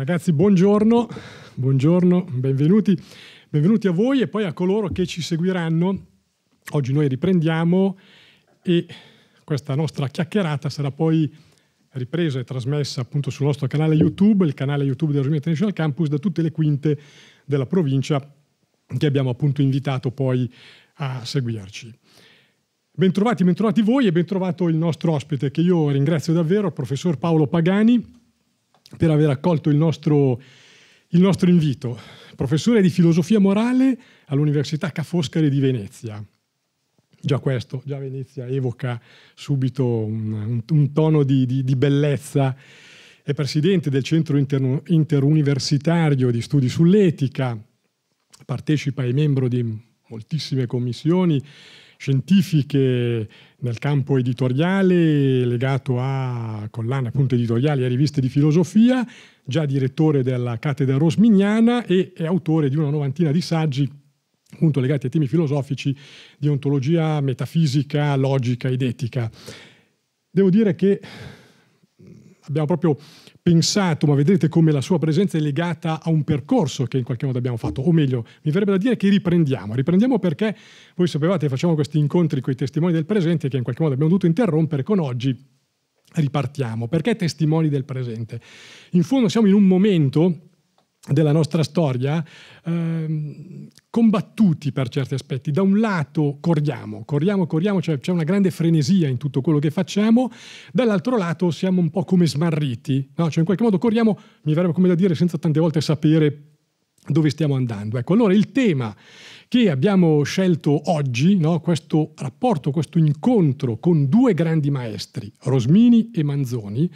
Ragazzi, buongiorno, buongiorno, benvenuti, benvenuti a voi e poi a coloro che ci seguiranno. Oggi noi riprendiamo e questa nostra chiacchierata sarà poi ripresa e trasmessa appunto sul nostro canale YouTube, il canale YouTube della Romania International Campus, da tutte le quinte della provincia che abbiamo appunto invitato poi a seguirci. Bentrovati, bentrovati voi e bentrovato il nostro ospite che io ringrazio davvero, il professor Paolo Pagani, per aver accolto il nostro, il nostro invito, professore di filosofia morale all'Università Ca' Foscari di Venezia. Già questo, già Venezia evoca subito un, un, un tono di, di, di bellezza è presidente del Centro Inter- Interuniversitario di Studi sull'Etica, partecipa e membro di moltissime commissioni scientifiche nel campo editoriale legato a collane appunto, editoriali e riviste di filosofia, già direttore della cattedra Rosminiana e è autore di una novantina di saggi appunto legati a temi filosofici di ontologia, metafisica, logica ed etica. Devo dire che abbiamo proprio pensato, ma vedrete come la sua presenza è legata a un percorso che in qualche modo abbiamo fatto, o meglio, mi verrebbe da dire che riprendiamo, riprendiamo perché voi sapevate, facciamo questi incontri con i testimoni del presente che in qualche modo abbiamo dovuto interrompere con oggi. Ripartiamo, perché testimoni del presente? In fondo siamo in un momento della nostra storia, ehm, combattuti per certi aspetti. Da un lato corriamo, corriamo, corriamo, cioè c'è una grande frenesia in tutto quello che facciamo, dall'altro lato siamo un po' come smarriti, no? cioè in qualche modo corriamo, mi verrebbe come da dire, senza tante volte sapere dove stiamo andando. Ecco, allora il tema che abbiamo scelto oggi, no? questo rapporto, questo incontro con due grandi maestri, Rosmini e Manzoni,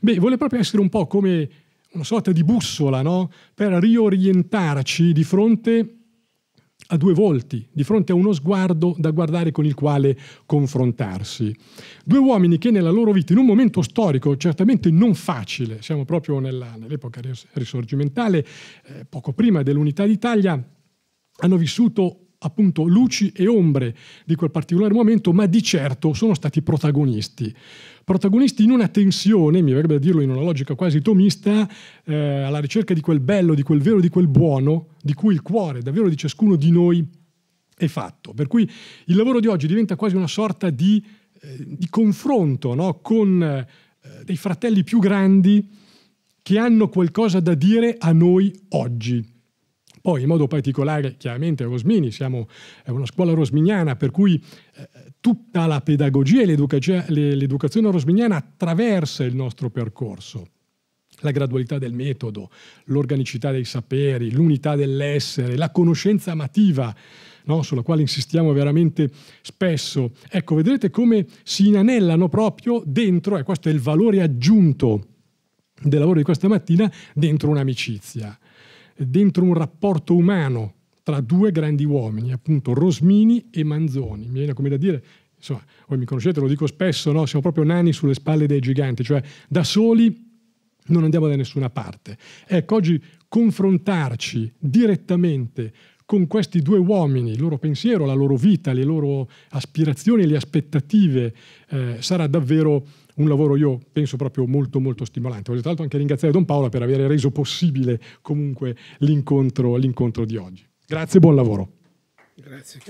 beh, vuole proprio essere un po' come una sorta di bussola no? per riorientarci di fronte a due volti, di fronte a uno sguardo da guardare con il quale confrontarsi. Due uomini che nella loro vita, in un momento storico certamente non facile, siamo proprio nella, nell'epoca risorgimentale, eh, poco prima dell'unità d'Italia, hanno vissuto appunto luci e ombre di quel particolare momento, ma di certo sono stati protagonisti. Protagonisti in una tensione, mi verrebbe da dirlo in una logica quasi tomista, eh, alla ricerca di quel bello, di quel vero, di quel buono, di cui il cuore davvero di ciascuno di noi è fatto. Per cui il lavoro di oggi diventa quasi una sorta di, eh, di confronto no? con eh, dei fratelli più grandi che hanno qualcosa da dire a noi oggi. Poi in modo particolare chiaramente Rosmini, siamo, è una scuola rosminiana per cui eh, tutta la pedagogia e l'educazione, l'educazione rosminiana attraversa il nostro percorso la gradualità del metodo, l'organicità dei saperi, l'unità dell'essere, la conoscenza amativa, no? sulla quale insistiamo veramente spesso. Ecco, vedrete come si inanellano proprio dentro, e questo è il valore aggiunto del lavoro di questa mattina, dentro un'amicizia dentro un rapporto umano tra due grandi uomini, appunto Rosmini e Manzoni. Mi viene come da dire, insomma, voi mi conoscete, lo dico spesso, no? siamo proprio nani sulle spalle dei giganti, cioè da soli non andiamo da nessuna parte. Ecco, oggi confrontarci direttamente con questi due uomini, il loro pensiero, la loro vita, le loro aspirazioni, le aspettative, eh, sarà davvero un lavoro io penso proprio molto molto stimolante. Voglio tra l'altro anche ringraziare Don Paola per aver reso possibile comunque l'incontro, l'incontro di oggi. Grazie e buon lavoro. Grazie.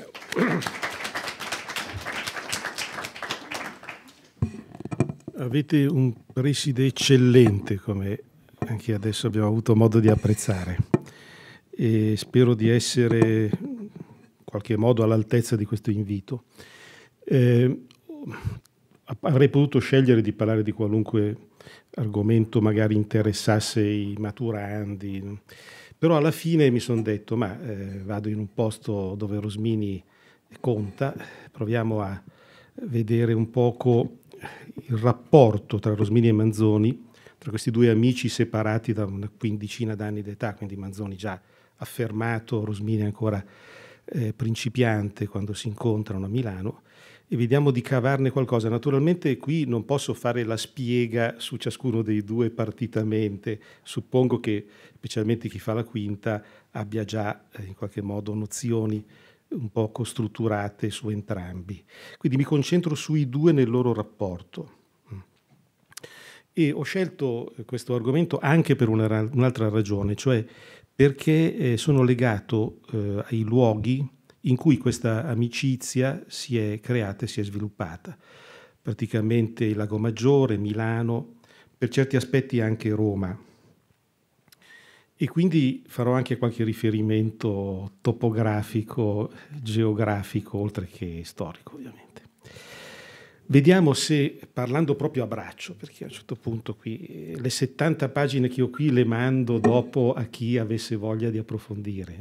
Avete un preside eccellente, come anche adesso abbiamo avuto modo di apprezzare. E spero di essere in qualche modo all'altezza di questo invito. Eh, avrei potuto scegliere di parlare di qualunque argomento magari interessasse i maturandi, però alla fine mi sono detto, ma eh, vado in un posto dove Rosmini conta, proviamo a vedere un poco il rapporto tra Rosmini e Manzoni, tra questi due amici separati da una quindicina d'anni d'età, quindi Manzoni già affermato, Rosmini ancora eh, principiante quando si incontrano a Milano e vediamo di cavarne qualcosa. Naturalmente qui non posso fare la spiega su ciascuno dei due partitamente, suppongo che specialmente chi fa la quinta abbia già eh, in qualche modo nozioni un poco strutturate su entrambi. Quindi mi concentro sui due nel loro rapporto. E ho scelto eh, questo argomento anche per una, un'altra ragione, cioè perché eh, sono legato eh, ai luoghi, in cui questa amicizia si è creata e si è sviluppata. Praticamente Lago Maggiore, Milano, per certi aspetti anche Roma. E quindi farò anche qualche riferimento topografico, geografico, oltre che storico ovviamente. Vediamo se, parlando proprio a braccio, perché a un certo punto qui eh, le 70 pagine che ho qui le mando dopo a chi avesse voglia di approfondire,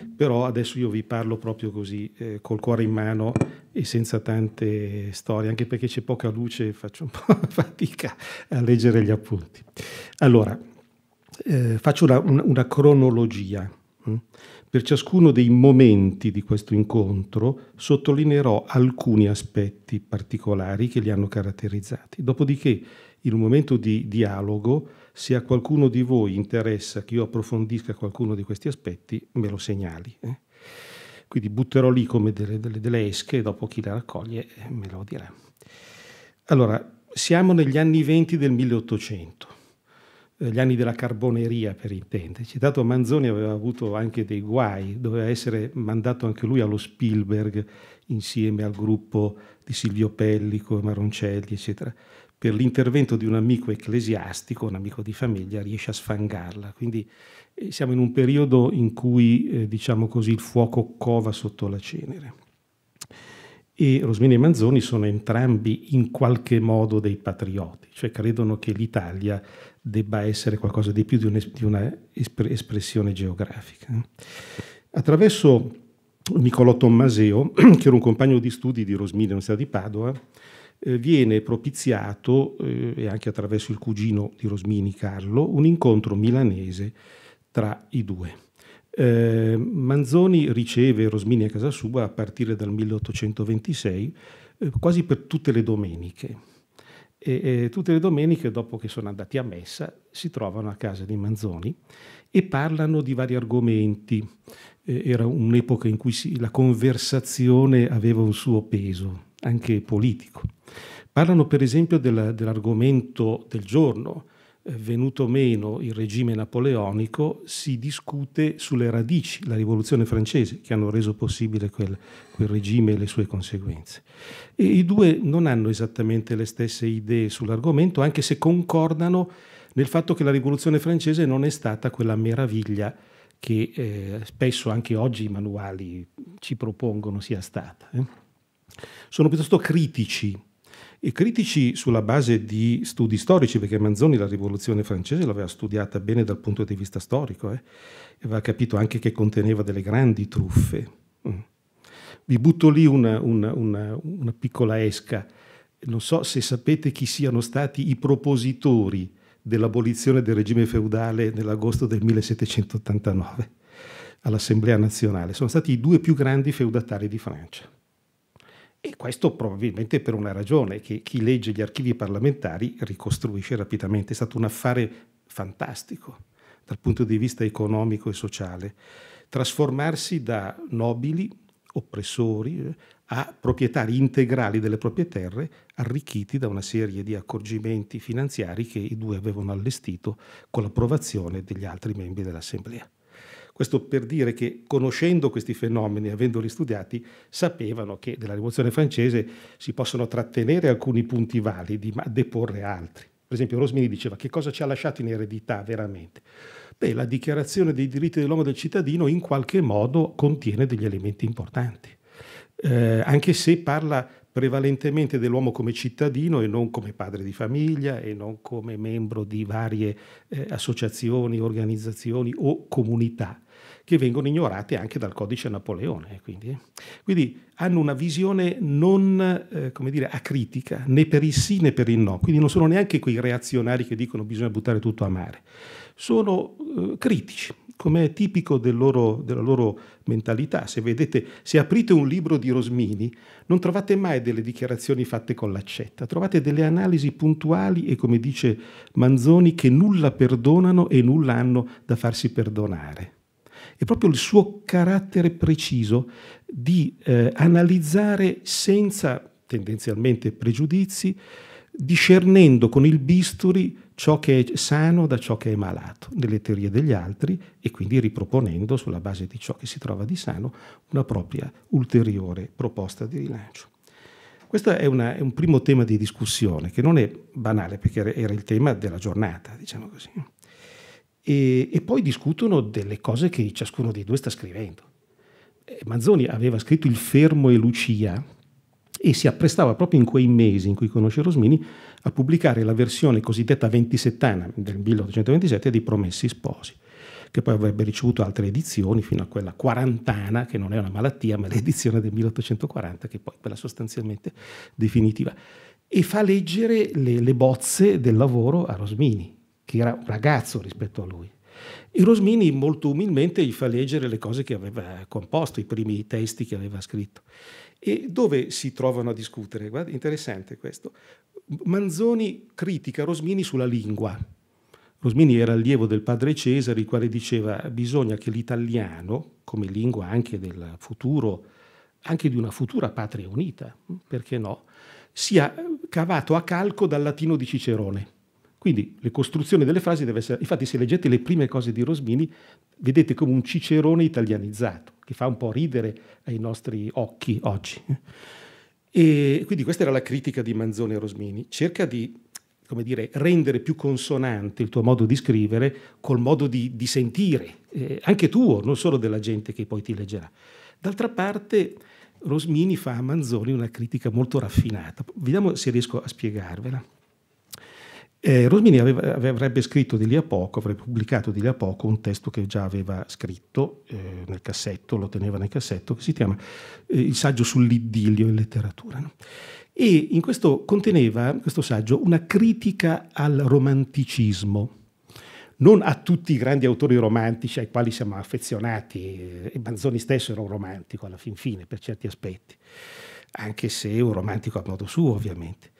eh? però adesso io vi parlo proprio così, eh, col cuore in mano e senza tante storie, anche perché c'è poca luce e faccio un po' fatica a leggere gli appunti. Allora, eh, faccio una, una cronologia. Hm? Per ciascuno dei momenti di questo incontro sottolineerò alcuni aspetti particolari che li hanno caratterizzati. Dopodiché, in un momento di dialogo, se a qualcuno di voi interessa che io approfondisca qualcuno di questi aspetti, me lo segnali. Eh. Quindi butterò lì come delle, delle, delle esche e dopo chi le raccoglie eh, me lo dirà. Allora, siamo negli anni 20 del 1800. Eh, gli anni della carboneria per intenderci. Dato Manzoni aveva avuto anche dei guai, doveva essere mandato anche lui allo Spielberg insieme al gruppo di Silvio Pellico, Maroncelli, eccetera. Per l'intervento di un amico ecclesiastico, un amico di famiglia, riesce a sfangarla. Quindi eh, siamo in un periodo in cui, eh, diciamo così, il fuoco cova sotto la cenere. E Rosmini e Manzoni sono entrambi in qualche modo dei patrioti, cioè credono che l'Italia debba essere qualcosa di più di un'espressione geografica. Attraverso Niccolò Tommaseo, che era un compagno di studi di Rosmini all'Università di Padova, eh, viene propiziato, eh, e anche attraverso il cugino di Rosmini, Carlo, un incontro milanese tra i due. Eh, Manzoni riceve Rosmini a casa sua a partire dal 1826 eh, quasi per tutte le domeniche e, e tutte le domeniche, dopo che sono andati a messa, si trovano a casa di Manzoni e parlano di vari argomenti. Eh, era un'epoca in cui si, la conversazione aveva un suo peso, anche politico. Parlano per esempio della, dell'argomento del giorno, eh, venuto meno il regime napoleonico, si discute sulle radici, la rivoluzione francese, che hanno reso possibile quel, quel, regime e le sue conseguenze. E I due non hanno esattamente le stesse idee sull'argomento, anche se concordano nel fatto che la rivoluzione francese non è stata quella meraviglia che eh, spesso anche oggi i manuali ci propongono sia stata. Eh. Sono piuttosto critici i critici sulla base di studi storici, perché Manzoni la rivoluzione francese l'aveva studiata bene dal punto di vista storico, eh? aveva capito anche che conteneva delle grandi truffe. Mm. Vi butto lì una, una, una, una, piccola esca. Non so se sapete chi siano stati i propositori dell'abolizione del regime feudale nell'agosto del 1789 all'Assemblea nazionale. Sono stati i due più grandi feudatari di Francia. E questo probabilmente per una ragione, che chi legge gli archivi parlamentari ricostruisce rapidamente. È stato un affare fantastico dal punto di vista economico e sociale. Trasformarsi da nobili, oppressori, eh, a proprietari integrali delle proprie terre, arricchiti da una serie di accorgimenti finanziari che i due avevano allestito con l'approvazione degli altri membri dell'Assemblea. Questo per dire che conoscendo questi fenomeni, avendoli studiati, sapevano che della rivoluzione francese si possono trattenere alcuni punti validi, ma deporre altri. Per esempio Rosmini diceva che cosa ci ha lasciato in eredità veramente? Beh, la dichiarazione dei diritti dell'uomo e del cittadino in qualche modo contiene degli elementi importanti, eh, anche se parla prevalentemente dell'uomo come cittadino e non come padre di famiglia e non come membro di varie eh, associazioni, organizzazioni o comunità che vengono ignorate anche dal codice Napoleone. Quindi, eh. quindi hanno una visione non eh, come dire, acritica né per il sì né per il no, quindi non sono neanche quei reazionari che dicono bisogna buttare tutto a mare, sono eh, critici come è tipico del loro, della loro mentalità. Se vedete, se aprite un libro di Rosmini, non trovate mai delle dichiarazioni fatte con l'accetta, trovate delle analisi puntuali e, come dice Manzoni, che nulla perdonano e nulla hanno da farsi perdonare è proprio il suo carattere preciso di eh, analizzare senza tendenzialmente pregiudizi, discernendo con il bisturi ciò che è sano da ciò che è malato nelle teorie degli altri e quindi riproponendo sulla base di ciò che si trova di sano una propria ulteriore proposta di rilancio. Questo è, una, è un primo tema di discussione che non è banale perché era il tema della giornata, diciamo così e, e poi discutono delle cose che ciascuno dei due sta scrivendo. Eh, Manzoni aveva scritto Il Fermo e Lucia e si apprestava proprio in quei mesi in cui conosce Rosmini a pubblicare la versione cosiddetta ventisettana del 1827 di Promessi Sposi, che poi avrebbe ricevuto altre edizioni fino a quella quarantana, che non è una malattia, ma l'edizione del 1840, che è poi quella sostanzialmente definitiva. E fa leggere le, le bozze del lavoro a Rosmini, che era un ragazzo rispetto a lui. E Rosmini molto umilmente gli fa leggere le cose che aveva composto, i primi testi che aveva scritto. E dove si trovano a discutere? Guarda, interessante questo. Manzoni critica Rosmini sulla lingua. Rosmini era allievo del padre Cesare, il quale diceva bisogna che l'italiano, come lingua anche del futuro, anche di una futura patria unita, perché no, sia cavato a calco dal latino di Cicerone. Quindi le costruzioni delle frasi deve essere, infatti se leggete le prime cose di Rosmini vedete come un cicerone italianizzato, che fa un po' ridere ai nostri occhi oggi. E quindi questa era la critica di Manzoni e Rosmini. Cerca di dire, rendere più consonante il tuo modo di scrivere col modo di, di sentire, eh, anche tuo, non solo della gente che poi ti leggerà. D'altra parte, Rosmini fa a Manzoni una critica molto raffinata. Vediamo se riesco a spiegarvela. Eh, Rosmini aveva, avrebbe scritto di lì a poco, avrebbe pubblicato di lì a poco un testo che già aveva scritto eh, nel cassetto, lo teneva nel cassetto, che si chiama eh, Il saggio sull'iddilio in letteratura. No? E in questo conteneva, questo saggio, una critica al romanticismo non a tutti i grandi autori romantici ai quali siamo affezionati, eh, e Manzoni stesso era un romantico alla fin fine per certi aspetti, anche se un romantico a modo suo ovviamente,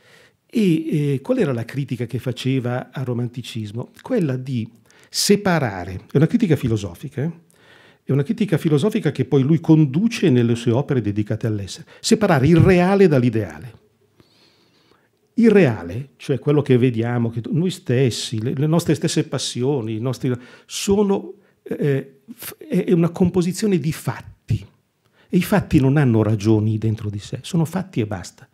e eh, qual era la critica che faceva al romanticismo? Quella di separare, è una critica filosofica, eh? è una critica filosofica che poi lui conduce nelle sue opere dedicate all'essere, separare il reale dall'ideale. Il reale, cioè quello che vediamo, che noi stessi, le, nostre stesse passioni, nostri, sono, eh, eh è una composizione di fatti. E i fatti non hanno ragioni dentro di sé, sono fatti e basta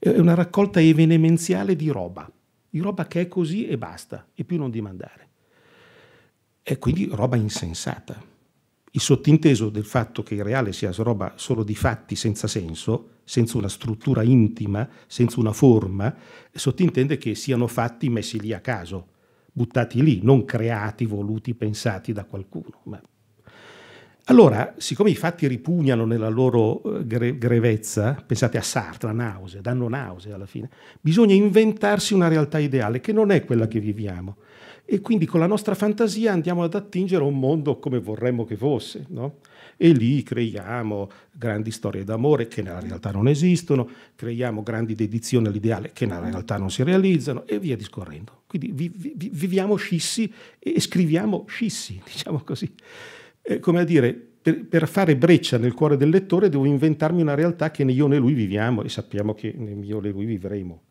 è eh, una raccolta evenemenziale di roba, di roba che è così e basta, e più non dimandare. E quindi roba insensata. Il sottinteso del fatto che il reale sia roba solo di fatti senza senso, senza una struttura intima, senza una forma, sottintende che siano fatti messi lì a caso, buttati lì, non creati, voluti, pensati da qualcuno. Ma allora, siccome i fatti ripugnano nella loro eh, gre- grevezza, pensate a Sartre, la nausea, danno nausea alla fine, bisogna inventarsi una realtà ideale che non è quella che viviamo. E quindi con la nostra fantasia andiamo ad attingere un mondo come vorremmo che fosse, no? E lì creiamo grandi storie d'amore che nella realtà non esistono, creiamo grandi dedizioni all'ideale che nella realtà non si realizzano e via discorrendo. Quindi vi- vi- viviamo scissi e scriviamo scissi, diciamo così eh, come a dire, per, per, fare breccia nel cuore del lettore devo inventarmi una realtà che né io né lui viviamo e sappiamo che né io né lui vivremo,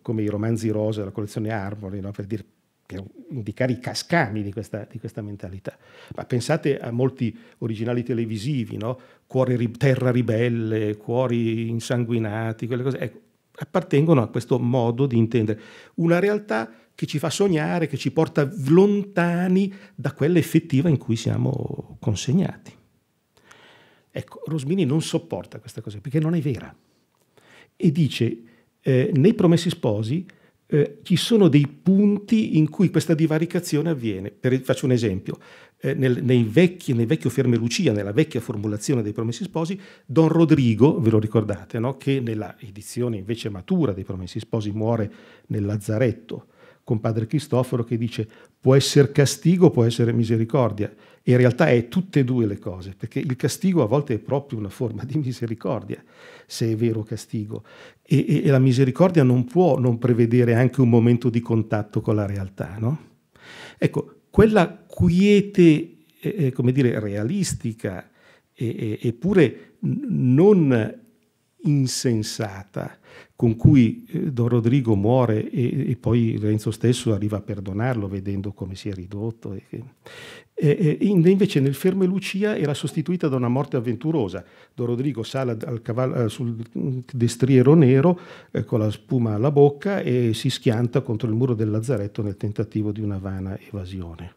come i romanzi rosa, della collezione Armory, no? per, dire, per, indicare i cascami di questa, di questa, mentalità. Ma pensate a molti originali televisivi, no? Cuore, terra ribelle, cuori insanguinati, quelle cose, ecco, appartengono a questo modo di intendere una realtà che ci fa sognare, che ci porta lontani da quella effettiva in cui siamo consegnati. Ecco, Rosmini non sopporta questa cosa perché non è vera e dice eh, nei promessi sposi eh, ci sono dei punti in cui questa divaricazione avviene. Per, faccio un esempio, eh, nel, vecchi, nel, vecchio Ferme Lucia, nella vecchia formulazione dei Promessi Sposi, Don Rodrigo, ve lo ricordate, no? che nella edizione invece matura dei Promessi Sposi muore nel Lazzaretto con padre Cristoforo che dice può essere castigo, può essere misericordia. E in realtà è tutte e due le cose, perché il castigo a volte è proprio una forma di misericordia, se è vero castigo. E, e, e la misericordia non può non prevedere anche un momento di contatto con la realtà, no? Ecco, quella quiete, eh, eh come dire, realistica, eppure non insensata con cui eh, Don Rodrigo muore e, e, poi Renzo stesso arriva a perdonarlo vedendo come si è ridotto. E, e, invece nel Fermo e Lucia era sostituita da una morte avventurosa. Don Rodrigo sale al cavallo, eh, sul destriero nero eh, con la spuma alla bocca e si schianta contro il muro del lazzaretto nel tentativo di una vana evasione.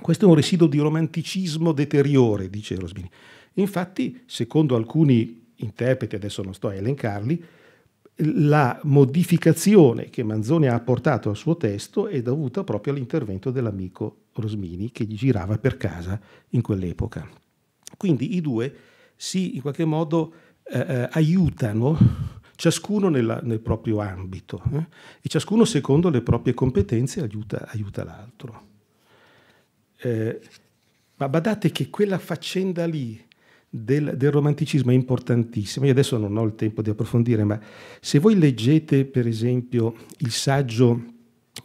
Questo è un residuo di romanticismo deteriore, dice Rosbini Infatti, secondo alcuni interpreti, adesso non sto a elencarli, la modificazione che Manzoni ha apportato al suo testo è dovuta proprio all'intervento dell'amico Rosmini che gli girava per casa in quell'epoca. Quindi i due si in qualche modo eh, eh aiutano ciascuno nella, nel proprio ambito eh? e ciascuno secondo le proprie competenze aiuta, aiuta l'altro. Eh, ma badate che quella faccenda lì del, del, romanticismo è importantissima. Io adesso non ho il tempo di approfondire, ma se voi leggete per esempio il saggio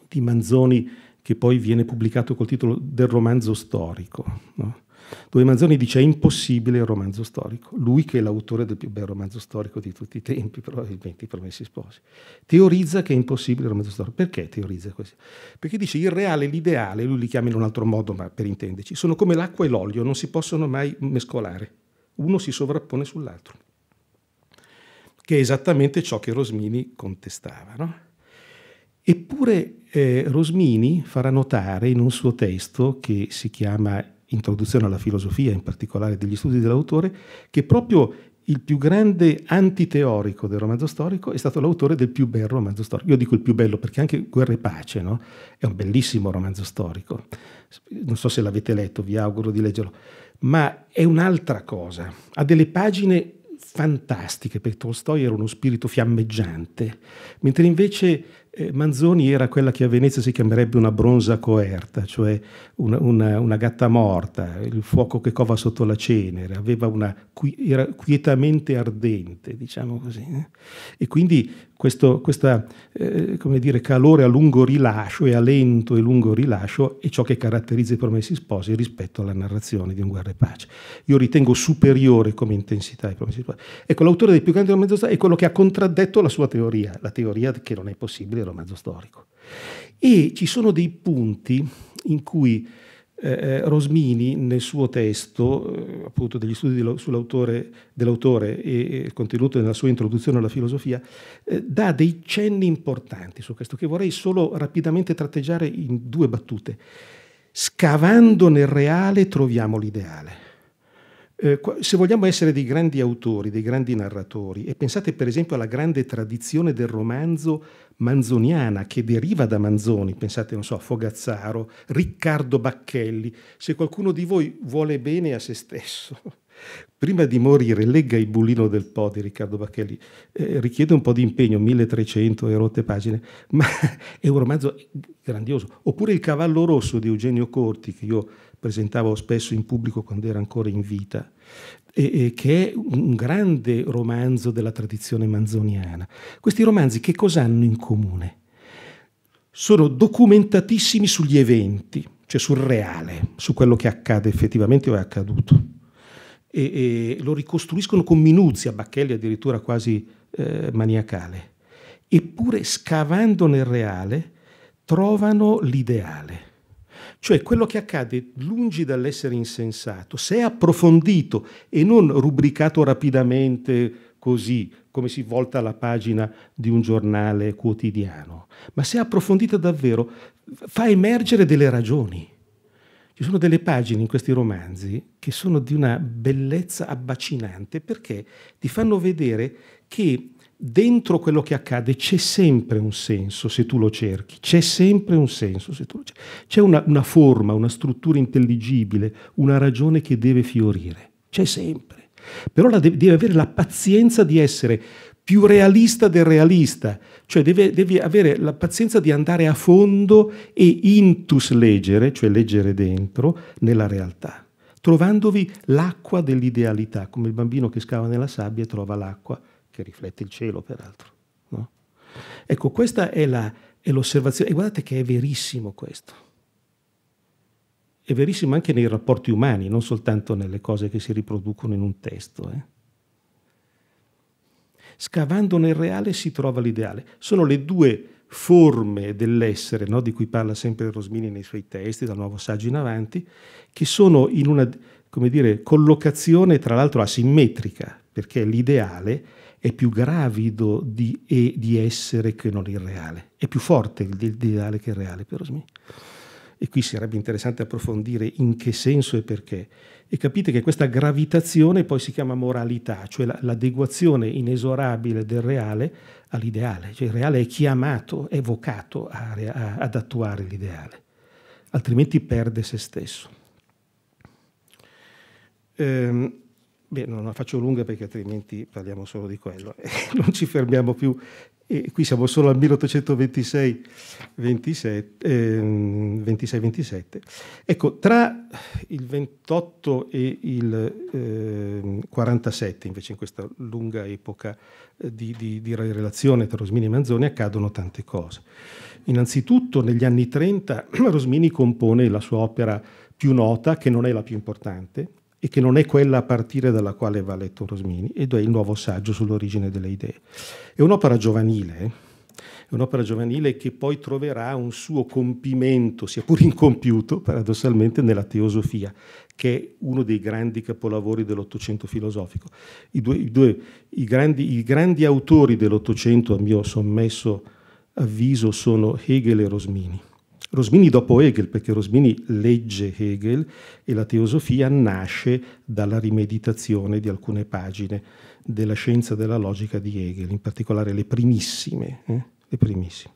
di Manzoni che poi viene pubblicato col titolo Del romanzo storico, no? dove Manzoni dice è impossibile il romanzo storico, lui che è l'autore del più bel romanzo storico di tutti i tempi, probabilmente i promessi sposi, teorizza che è impossibile il romanzo storico. Perché teorizza questo? Perché dice il reale e l'ideale, lui li chiama in un altro modo, ma per intenderci, sono come l'acqua e l'olio, non si possono mai mescolare uno si sovrappone sull'altro, che è esattamente ciò che Rosmini contestava. No? Eppure eh, Rosmini farà notare in un suo testo che si chiama Introduzione alla filosofia, in particolare degli studi dell'autore, che proprio il più grande antiteorico del romanzo storico è stato l'autore del più bel romanzo storico. Io dico il più bello perché anche Guerra e Pace no? è un bellissimo romanzo storico. Non so se l'avete letto, vi auguro di leggerlo ma è un'altra cosa. Ha delle pagine fantastiche, perché Tolstoi era uno spirito fiammeggiante, mentre invece eh, Manzoni era quella che a Venezia si chiamerebbe una bronza coerta, cioè una, una, una gatta morta, il fuoco che cova sotto la cenere, una, era quietamente ardente, diciamo così. Eh. E quindi questo questa, eh, dire, calore a lungo rilascio e a lento e lungo rilascio è ciò che caratterizza i Promessi Sposi rispetto alla narrazione di Un guerra e pace. Io ritengo superiore come intensità i Promessi Sposi. Ecco, l'autore dei più grandi romanzi è quello che ha contraddetto la sua teoria, la teoria che non è possibile il romanzo storico. E ci sono dei punti in cui eh, eh Rosmini nel suo testo, eh, appunto degli studi dell'autore e, e contenuto nella sua introduzione alla filosofia, eh, dà dei cenni importanti su questo che vorrei solo rapidamente tratteggiare in due battute. Scavando nel reale troviamo l'ideale. Eh, se vogliamo essere dei grandi autori, dei grandi narratori, e pensate per esempio alla grande tradizione del romanzo manzoniana che deriva da Manzoni, pensate, non so, a Fogazzaro, Riccardo Bacchelli, se qualcuno di voi vuole bene a se stesso, prima di morire legga il bullino del Po di Riccardo Bacchelli, eh, richiede un po' di impegno, 1300 e rotte pagine, ma è un romanzo grandioso. Oppure Il cavallo rosso di Eugenio Corti, che io presentavo spesso in pubblico quando era ancora in vita, e, e che è un grande romanzo della tradizione manzoniana. Questi romanzi che cosa hanno in comune? Sono documentatissimi sugli eventi, cioè sul reale, su quello che accade effettivamente o è accaduto. E, e lo ricostruiscono con minuzia, Bacchelli addirittura quasi eh, maniacale. Eppure scavando nel reale trovano l'ideale cioè quello che accade lungi dall'essere insensato, se è approfondito e non rubricato rapidamente così come si volta la pagina di un giornale quotidiano, ma se è approfondita davvero fa emergere delle ragioni. Ci sono delle pagine in questi romanzi che sono di una bellezza abbacinante perché ti fanno vedere che dentro quello che accade c'è sempre un senso se tu lo cerchi, c'è sempre un senso se tu lo cerchi, c'è una, una forma, una struttura intelligibile, una ragione che deve fiorire, c'è sempre, però de- devi avere la pazienza di essere più realista del realista, cioè deve, devi avere la pazienza di andare a fondo e intus leggere, cioè leggere dentro, nella realtà, trovandovi l'acqua dell'idealità, come il bambino che scava nella sabbia e trova l'acqua che riflette il cielo peraltro. No? Ecco, questa è, la, è l'osservazione, e guardate che è verissimo questo. È verissimo anche nei rapporti umani, non soltanto nelle cose che si riproducono in un testo. Eh? Scavando nel reale si trova l'ideale. Sono le due forme dell'essere, no? di cui parla sempre Rosmini nei suoi testi, dal Nuovo Saggio in avanti, che sono in una dire, collocazione tra l'altro asimmetrica, perché l'ideale è più gravido di, e, di essere che non il reale, è più forte il, il, ideale che il reale per Osmi. E qui sarebbe interessante approfondire in che senso e perché. E capite che questa gravitazione poi si chiama moralità, cioè l'adeguazione inesorabile del reale all'ideale. Cioè il reale è chiamato, è vocato a, a, ad attuare l'ideale, altrimenti perde se stesso. Ehm, Beh, non la faccio lunga perché altrimenti parliamo solo di quello, eh, non ci fermiamo più. E qui siamo solo al 1826-27. Eh, ecco, tra il 28 e il eh, 47, invece in questa lunga epoca eh, di, di, di relazione tra Rosmini e Manzoni, accadono tante cose. Innanzitutto negli anni 30 Rosmini compone la sua opera più nota, che non è la più importante, e che non è quella a partire dalla quale va letto Rosmini, ed è il nuovo saggio sull'origine delle idee. È un'opera giovanile, eh? è un'opera giovanile che poi troverà un suo compimento, sia pur incompiuto, paradossalmente, nella teosofia, che è uno dei grandi capolavori dell'Ottocento filosofico. I, due, i, due, i, grandi, i grandi autori dell'Ottocento, a mio sommesso avviso, sono Hegel e Rosmini. Rosmini dopo Hegel, perché Rosmini legge Hegel e la teosofia nasce dalla rimeditazione di alcune pagine della scienza della logica di Hegel, in particolare le primissime. Eh? Le primissime.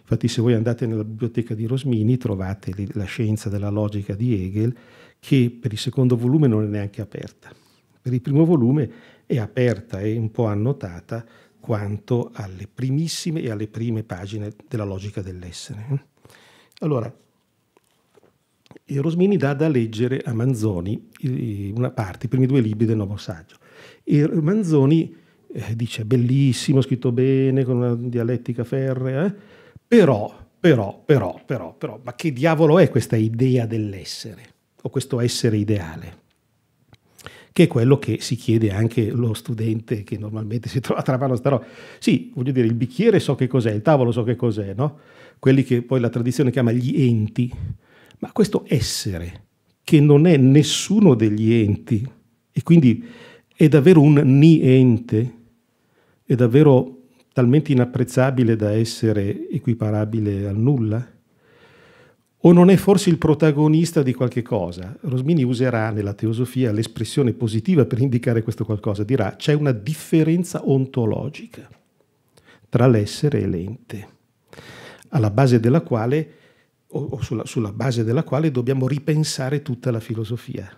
Infatti se voi andate nella biblioteca di Rosmini trovate la scienza della logica di Hegel che per il secondo volume non è neanche aperta. Per il primo volume è aperta e un po' annotata quanto alle primissime e alle prime pagine della logica dell'essere. Eh. Allora, Rosmini dà da leggere a Manzoni una parte, i primi due libri del Nuovo Saggio. E Manzoni eh, dice, bellissimo, scritto bene, con una dialettica ferrea, eh? però, però, però, però, però, ma che diavolo è questa idea dell'essere, o questo essere ideale? che è quello che si chiede anche lo studente che normalmente si trova tra mano sta roba. Sì, voglio dire, il bicchiere so che cos'è, il tavolo so che cos'è, no? quelli che poi la tradizione chiama gli enti, ma questo essere, che non è nessuno degli enti, e quindi è davvero un niente, è davvero talmente inapprezzabile da essere equiparabile al nulla? O non è forse il protagonista di qualche cosa? Rosmini userà nella teosofia l'espressione positiva per indicare questo qualcosa, dirà c'è una differenza ontologica tra l'essere e l'ente alla base della quale, o, sulla, sulla base della quale dobbiamo ripensare tutta la filosofia.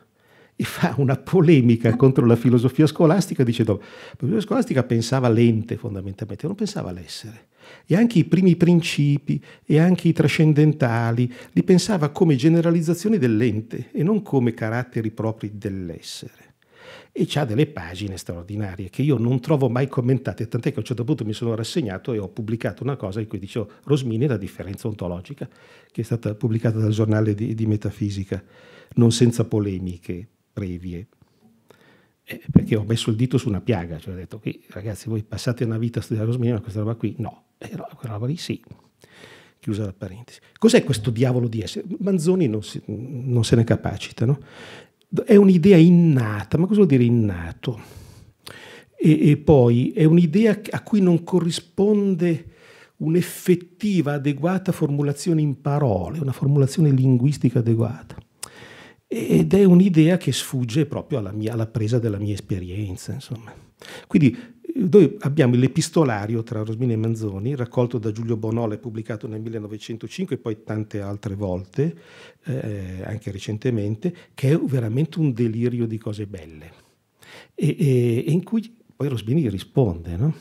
E fa una polemica contro la filosofia scolastica dicendo la filosofia scolastica pensava l'ente fondamentalmente, non pensava l'essere. E anche i primi principi e anche i trascendentali li pensava come generalizzazioni dell'ente e non come caratteri propri dell'essere e ha delle pagine straordinarie che io non trovo mai commentate, tant'è che a un certo punto mi sono rassegnato e ho pubblicato una cosa in cui dicevo Rosmini la differenza ontologica, che è stata pubblicata dal giornale di, di Metafisica, non senza polemiche previe. Eh, perché ho messo il dito su una piaga, cioè ho detto qui ragazzi voi passate una vita a studiare Rosmini, ma questa roba qui no, eh, no, quella roba lì sì chiusa la parentesi. Cos'è questo diavolo di essere? Manzoni non, si, non se ne capacita, no? È un'idea innata, ma cosa vuol dire innato? E, e poi è un'idea a cui non corrisponde un'effettiva, adeguata formulazione in parole, una formulazione linguistica adeguata. Ed è un'idea che sfugge proprio alla, mia, alla presa della mia esperienza, insomma. Quindi noi abbiamo l'epistolario tra Rosmini e Manzoni, raccolto da Giulio Bonola e pubblicato nel 1905 e poi tante altre volte, eh, anche recentemente, che è veramente un delirio di cose belle e, e, e in cui poi Rosmini risponde no?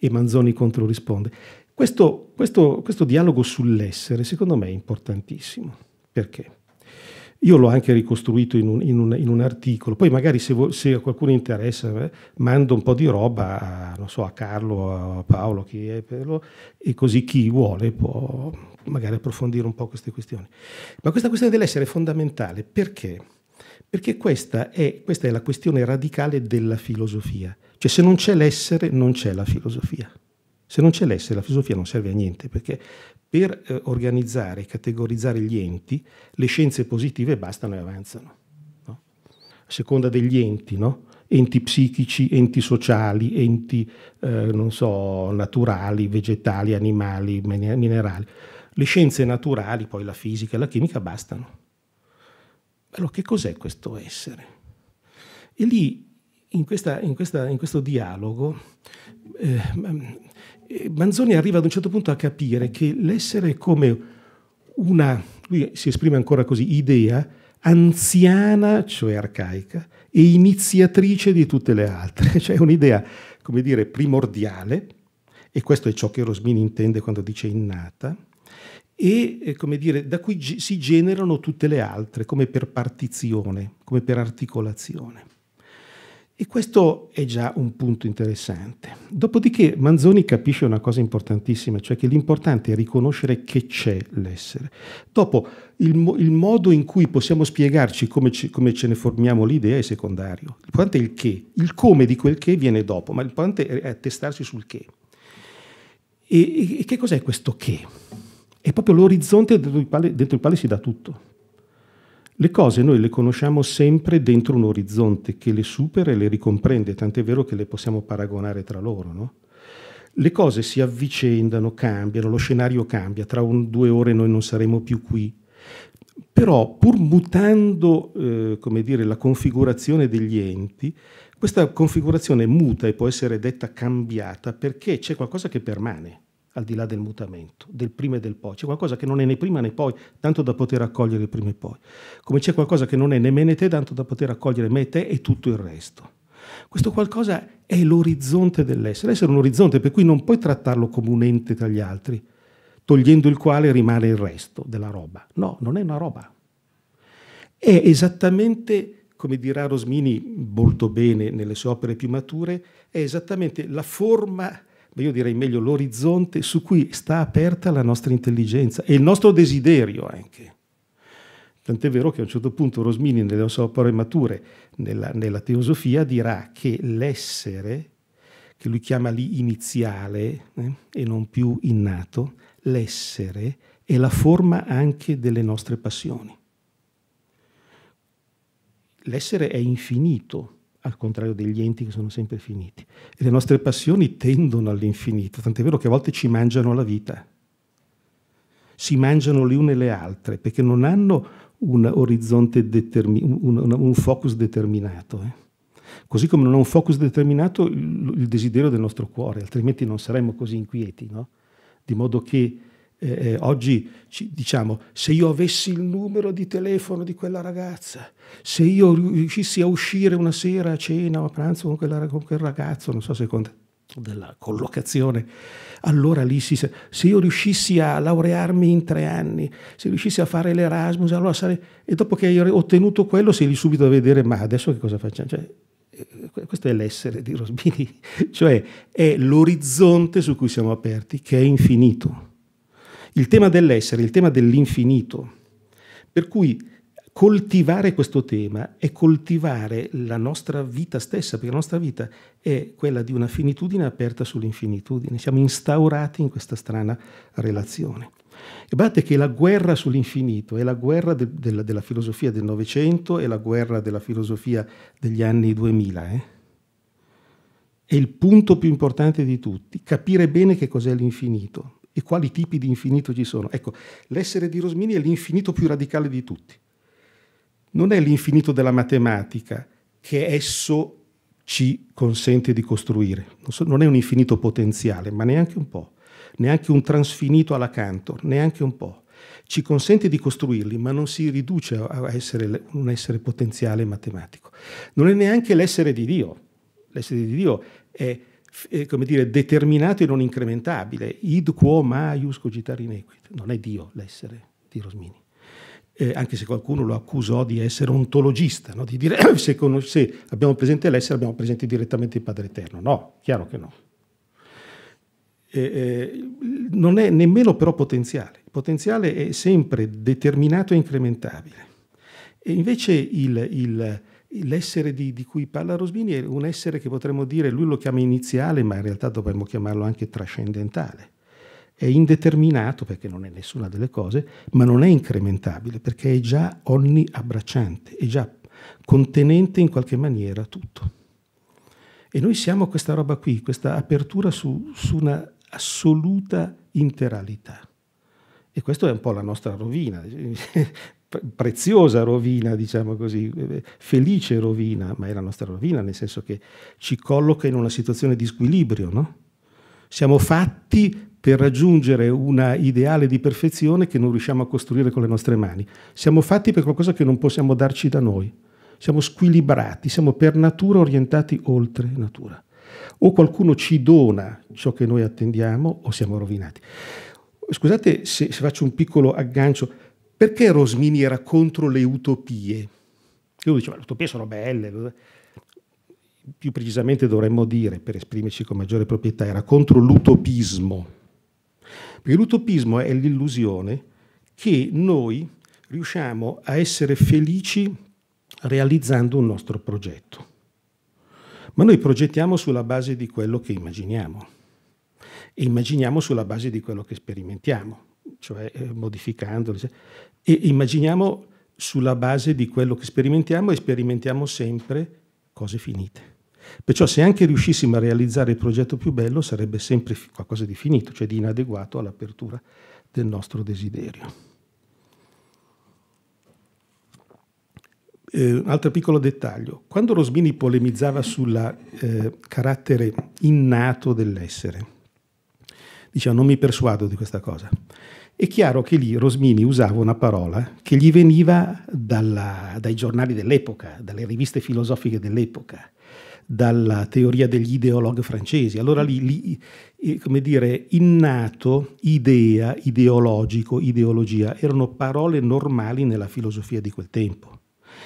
e Manzoni controrisponde. Questo, questo, questo dialogo sull'essere secondo me è importantissimo. Perché? Io l'ho anche ricostruito in un, in un, in un articolo, poi magari se, se, a qualcuno interessa eh, mando un po' di roba a, so, a Carlo, a Paolo, è, lo, e così chi vuole può magari approfondire un po' queste questioni. Ma questa questione dell'essere è fondamentale perché? Perché questa è, questa è la questione radicale della filosofia, cioè se non c'è l'essere non c'è la filosofia. Se non c'è l'essere, la filosofia non serve a niente, perché per eh, organizzare e categorizzare gli enti, le scienze positive bastano e avanzano. No? A seconda degli enti, no? enti psichici, enti sociali, enti eh, so, naturali, vegetali, animali, minerali. Le scienze naturali, poi la fisica e la chimica, bastano. Allora, che cos'è questo essere? E lì, in, questa, in, questa, in questo dialogo, eh, Manzoni arriva ad un certo punto a capire che l'essere come una, lui si esprime ancora così, idea anziana, cioè arcaica, e iniziatrice di tutte le altre, cioè un'idea, come dire, primordiale, e questo è ciò che Rosmini intende quando dice innata, e eh, come dire, da cui si generano tutte le altre, come per partizione, come per articolazione. E questo è già un punto interessante. Dopodiché Manzoni capisce una cosa importantissima, cioè che l'importante è riconoscere che c'è l'essere. Dopo, il, mo- il modo in cui possiamo spiegarci come, ci- come, ce ne formiamo l'idea è secondario. L'importante è il che, il come di quel che viene dopo, ma l'importante è attestarsi sul che. E, e che cos'è questo che? È proprio l'orizzonte dentro il quale, dentro il quale si dà tutto. Le cose noi le conosciamo sempre dentro un orizzonte che le supera e le ricomprende, tant'è vero che le possiamo paragonare tra loro. No? Le cose si avvicendano, cambiano, lo scenario cambia, tra un, due ore noi non saremo più qui. Però pur mutando eh, dire, la configurazione degli enti, questa configurazione muta e può essere detta cambiata perché c'è qualcosa che permane al di là del mutamento, del prima e del poi. C'è qualcosa che non è né prima né poi, tanto da poter accogliere il prima e poi. Come c'è qualcosa che non è né me né te, tanto da poter accogliere me e te e tutto il resto. Questo qualcosa è l'orizzonte dell'essere. L'essere è un orizzonte per cui non puoi trattarlo come un ente tra gli altri, togliendo il quale rimane il resto della roba. No, non è una roba. È esattamente come dirà Rosmini molto bene nelle sue opere più mature, è esattamente la forma ma io direi meglio l'orizzonte su cui sta aperta la nostra intelligenza e il nostro desiderio anche. Tant'è vero che a un certo punto Rosmini, nelle sue opere mature, nella, nella teosofia, dirà che l'essere, che lui chiama lì iniziale eh, e non più innato, l'essere è la forma anche delle nostre passioni. L'essere è infinito, al contrario degli enti che sono sempre finiti. E le nostre passioni tendono all'infinito, tant'è vero che a volte ci mangiano la vita, si mangiano le une le altre, perché non hanno un orizzonte determinato, un, un, focus determinato. Eh. Così come non ha un focus determinato il, il, desiderio del nostro cuore, altrimenti non saremmo così inquieti, no? Di modo che eh, eh, oggi ci, diciamo, se io avessi il numero di telefono di quella ragazza, se io riuscissi a uscire una sera a cena o a pranzo con, quella, con quel ragazzo, non so se con della collocazione, allora lì si, se io riuscissi a laurearmi in tre anni, se riuscissi a fare l'Erasmus, allora sarei, e dopo che hai ottenuto quello sei lì subito a vedere, ma adesso che cosa facciamo? Cioè, eh, questo è l'essere di Rosbini, cioè è l'orizzonte su cui siamo aperti, che è infinito il tema dell'essere, il tema dell'infinito. Per cui coltivare questo tema è coltivare la nostra vita stessa, perché la nostra vita è quella di una finitudine aperta sull'infinitudine. Siamo instaurati in questa strana relazione. E guardate che la guerra sull'infinito è la guerra de, de, della filosofia del Novecento e la guerra della filosofia degli anni 2000. Eh? È il punto più importante di tutti, capire bene che cos'è l'infinito e quali tipi di infinito ci sono. Ecco, l'essere di Rosmini è l'infinito più radicale di tutti. Non è l'infinito della matematica che esso ci consente di costruire. Non, so, non è un infinito potenziale, ma neanche un po', neanche un transfinito alla Cantor, neanche un po'. Ci consente di costruirli, ma non si riduce a essere un essere potenziale matematico. Non è neanche l'essere di Dio. L'essere di Dio è eh, come dire, determinato e non incrementabile. Id quo maius cogitar in equit. Non è Dio l'essere di Rosmini. Eh, anche se qualcuno lo accusò di essere ontologista, no? di dire se, con, se, abbiamo presente l'essere abbiamo presente direttamente il Padre Eterno. No, chiaro che no. Eh, eh, non è nemmeno però potenziale, il potenziale è sempre determinato e incrementabile. E invece il, il, L'essere di, di, cui parla Rosmini è un essere che potremmo dire, lui lo chiama iniziale, ma in realtà dovremmo chiamarlo anche trascendentale. È indeterminato perché non è nessuna delle cose, ma non è incrementabile perché è già onniabbracciante, è già contenente in qualche maniera tutto. E noi siamo questa roba qui, questa apertura su, su una assoluta interalità. E questa è un po' la nostra rovina preziosa rovina, diciamo così, eh, felice rovina, ma è la nostra rovina, nel senso che ci colloca in una situazione di squilibrio, no? Siamo fatti per raggiungere un ideale di perfezione che non riusciamo a costruire con le nostre mani. Siamo fatti per qualcosa che non possiamo darci da noi. Siamo squilibrati, siamo per natura orientati oltre natura. O qualcuno ci dona ciò che noi attendiamo o siamo rovinati. Scusate se, se faccio un piccolo aggancio perché Rosmini era contro le utopie? Io dicevo, le utopie sono belle, più precisamente dovremmo dire, per esprimerci con maggiore proprietà, era contro l'utopismo. Perché l'utopismo è l'illusione che noi riusciamo a essere felici realizzando un nostro progetto. Ma noi progettiamo sulla base di quello che immaginiamo e immaginiamo sulla base di quello che sperimentiamo, cioè eh, modificandolo. Cioè, e immaginiamo sulla base di quello che sperimentiamo e sperimentiamo sempre cose finite. Perciò se anche riuscissimo a realizzare il progetto più bello sarebbe sempre qualcosa di finito, cioè di inadeguato all'apertura del nostro desiderio. Eh, un altro piccolo dettaglio, quando Rosmini polemizzava sul eh, carattere innato dell'essere, diceva non mi persuado di questa cosa, è chiaro che lì Rosmini usava una parola che gli veniva dalla, dai giornali dell'epoca, dalle riviste filosofiche dell'epoca, dalla teoria degli ideologhi francesi. Allora lì, lì, eh, come dire, innato, idea, ideologico, ideologia, erano parole normali nella filosofia di quel tempo.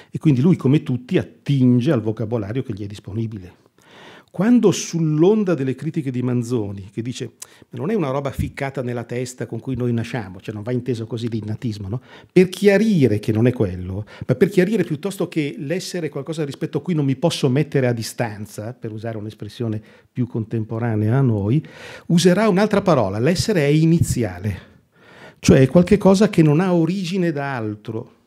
E quindi lui, come tutti, attinge al vocabolario che gli è disponibile quando sull'onda delle critiche di Manzoni, che dice non è una roba ficcata nella testa con cui noi nasciamo, cioè non va inteso così l'innatismo, no? per chiarire che non è quello, ma per chiarire piuttosto che l'essere qualcosa rispetto a cui non mi posso mettere a distanza, per usare un'espressione più contemporanea a noi, userà un'altra parola, l'essere è iniziale, cioè è qualcosa che non ha origine da altro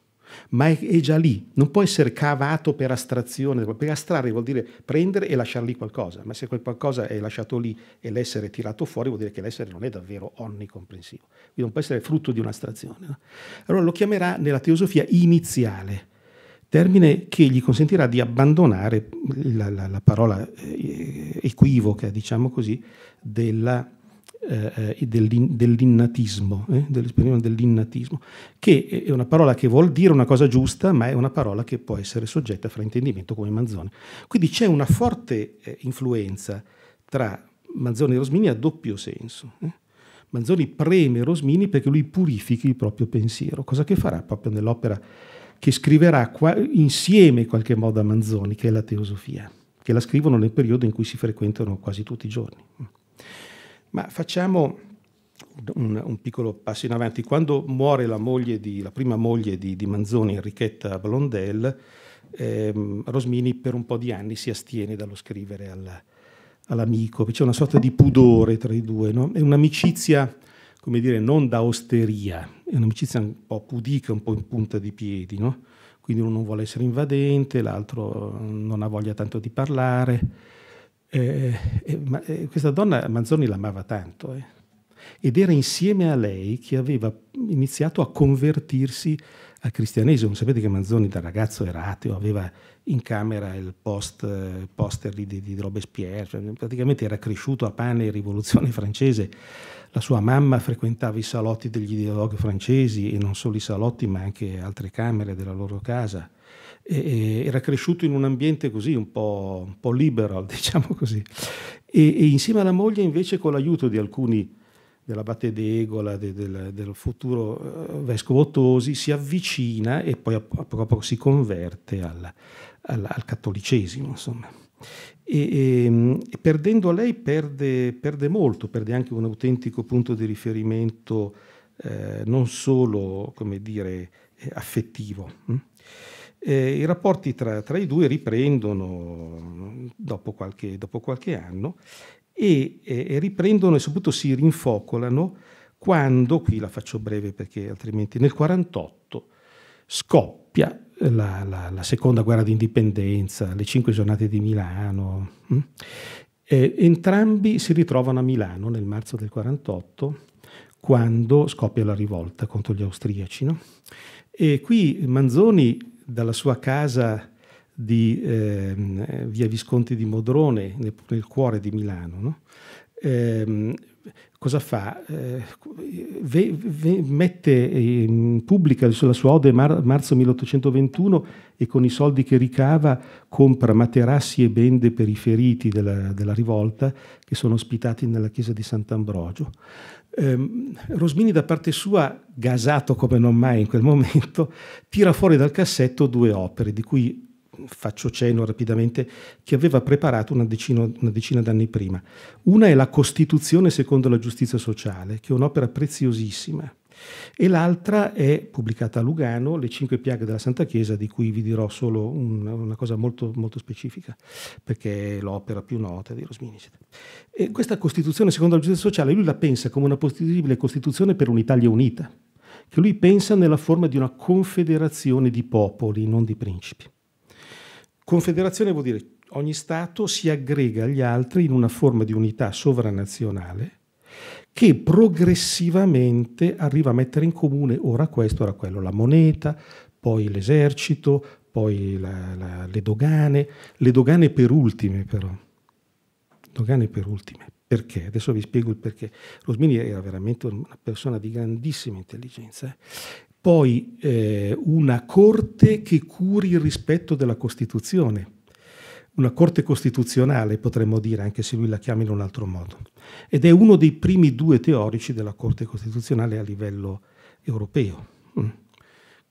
ma è, è, già lì, non può essere cavato per astrazione, perché astrarre vuol dire prendere e lasciare lì qualcosa, ma se quel qualcosa è lasciato lì e l'essere tirato fuori vuol dire che l'essere non è davvero onnicomprensivo, quindi non può essere frutto di un'astrazione. No? Allora lo chiamerà nella teosofia iniziale, termine che gli consentirà di abbandonare la, la, la parola eh, equivoca, diciamo così, della eh, dell'innatismo, eh, dell'esperimento dell'innatismo, eh, che è una parola che vuol dire una cosa giusta, ma è una parola che può essere soggetta a fraintendimento come Manzoni. Quindi c'è una forte eh, influenza tra Manzoni e Rosmini a doppio senso. Eh. Manzoni preme Rosmini perché lui purifichi il proprio pensiero, cosa che farà proprio nell'opera che scriverà qua, insieme in qualche modo a Manzoni, che è la teosofia, che la scrivono nel periodo in cui si frequentano quasi tutti i giorni. Ma facciamo un, un, piccolo passo in avanti. Quando muore la, moglie di, la prima moglie di, di Manzoni, Enrichetta Blondel, ehm, Rosmini per un po' di anni si astiene dallo scrivere al, all'amico, c'è una sorta di pudore tra i due, no? è un'amicizia, come dire, non da osteria, è un'amicizia un po' pudica, un po' in punta di piedi, no? quindi uno non vuole essere invadente, l'altro non ha voglia tanto di parlare eh, eh, eh, ma, eh, questa donna Manzoni l'amava tanto eh, ed era insieme a lei che aveva iniziato a convertirsi al cristianesimo. Sapete che Manzoni da ragazzo era ateo, aveva in camera il post, eh, poster di, di, di Robespierre, cioè, praticamente era cresciuto a pane e rivoluzione francese. La sua mamma frequentava i salotti degli ideologhi francesi e non solo i salotti ma anche altre camere della loro casa e, era cresciuto in un ambiente così un po', un po liberal, diciamo così. E, e, insieme alla moglie invece con l'aiuto di alcuni dell'abate d'Egola, de, del, del, futuro eh, vescovo Tosi, si avvicina e poi a poco a poco si converte al, al, al cattolicesimo, insomma. E, e, e, perdendo lei perde, perde, molto, perde anche un autentico punto di riferimento eh, non solo, come dire, eh, affettivo. Hm? Eh, I rapporti tra, tra, i due riprendono dopo qualche, dopo qualche anno e eh, riprendono e soprattutto si rinfocolano quando, qui la faccio breve perché altrimenti, nel 1948 scoppia la, la, la, seconda guerra d'indipendenza, le cinque giornate di Milano. Eh, entrambi si ritrovano a Milano nel marzo del 1948 quando scoppia la rivolta contro gli austriaci. No? E qui Manzoni dalla sua casa di eh, via Visconti di Modrone, nel, nel cuore di Milano, no? eh, cosa fa? Eh, ve, ve, mette, eh, pubblica sulla sua ode mar, marzo 1821 e con i soldi che ricava compra materassi e bende per i feriti della, della rivolta che sono ospitati nella chiesa di Sant'Ambrogio. Eh, Rosmini da parte sua, gasato come non mai in quel momento, tira fuori dal cassetto due opere, di cui faccio cenno rapidamente, che aveva preparato una decina, decina d'anni prima. Una è La Costituzione secondo la giustizia sociale, che è un'opera preziosissima, e l'altra è pubblicata a Lugano, Le cinque piaghe della Santa Chiesa, di cui vi dirò solo una, una cosa molto, molto, specifica, perché è l'opera più nota di Rosmini. E questa Costituzione, secondo la giustizia sociale, lui la pensa come una possibile Costituzione per un'Italia unita, che lui pensa nella forma di una confederazione di popoli, non di principi. Confederazione vuol dire ogni Stato si aggrega agli altri in una forma di unità sovranazionale che progressivamente arriva a mettere in comune ora questo, ora quello, la moneta, poi l'esercito, poi la, la, le dogane, le dogane per ultime però, dogane per ultime. Perché? Adesso vi spiego il perché. Rosmini era veramente una persona di grandissima intelligenza. Eh. Poi eh, una corte che curi il rispetto della Costituzione una corte costituzionale, potremmo dire, anche se lui la chiama in un altro modo. Ed è uno dei primi due teorici della corte costituzionale a livello europeo. Mm.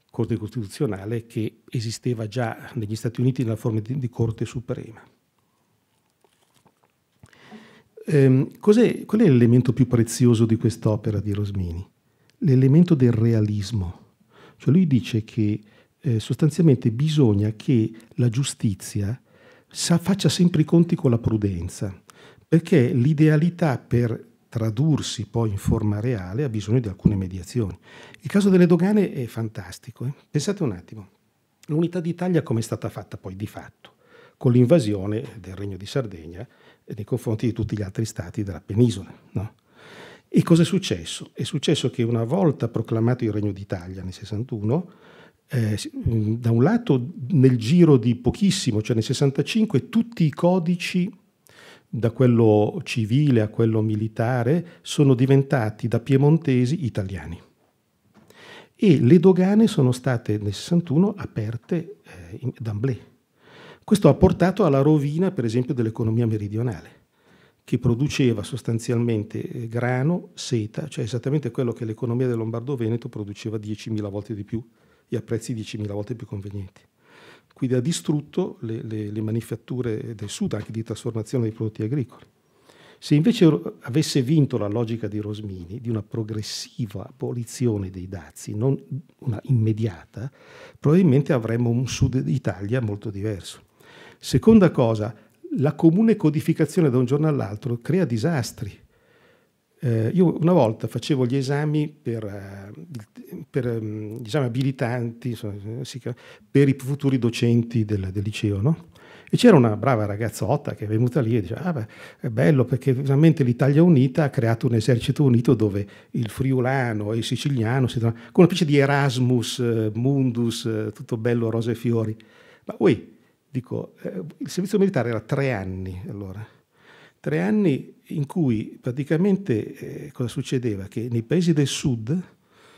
Corte costituzionale che esisteva già negli Stati Uniti nella forma di, di Corte Suprema. Ehm, qual è l'elemento più prezioso di quest'opera di Rosmini? L'elemento del realismo. Cioè lui dice che eh, sostanzialmente bisogna che la giustizia sa, faccia sempre i conti con la prudenza, perché l'idealità per tradursi poi in forma reale ha bisogno di alcune mediazioni. Il caso delle dogane è fantastico. Eh? Pensate un attimo, l'unità d'Italia come è stata fatta poi di fatto? Con l'invasione del Regno di Sardegna eh, nei confronti di tutti gli altri stati della penisola. No? E cosa è successo? È successo che una volta proclamato il Regno d'Italia nel 61, eh, mm, da un lato nel giro di pochissimo, cioè nel 65, tutti i codici da quello civile a quello militare, sono diventati da piemontesi italiani. E le dogane sono state nel 61 aperte eh, d'amblè. Questo ha portato alla rovina, per esempio, dell'economia meridionale, che produceva sostanzialmente eh, grano, seta, cioè esattamente quello che l'economia del Lombardo-Veneto produceva 10.000 volte di più e a prezzi 10.000 volte più convenienti. Quindi ha distrutto le, le, le manifatture del sud, anche di trasformazione dei prodotti agricoli. Se invece avesse vinto la logica di Rosmini, di una progressiva abolizione dei dazi, non una immediata, probabilmente avremmo un sud d'Italia molto diverso. Seconda cosa, la comune codificazione da un giorno all'altro crea disastri. Eh, io una volta facevo gli esami per, eh, per diciamo, abilitanti, per i futuri docenti del, del liceo, no? E c'era una brava ragazzotta che è venuta lì e diceva, ah beh, è bello perché veramente l'Italia Unita ha creato un esercito unito dove il friulano e il siciliano si trovano, con una specie di Erasmus, eh, Mundus, eh, tutto bello, rose e fiori. Ma ui, dico, il servizio militare era tre anni allora Tre anni in cui praticamente eh, cosa succedeva? Che nei paesi del sud,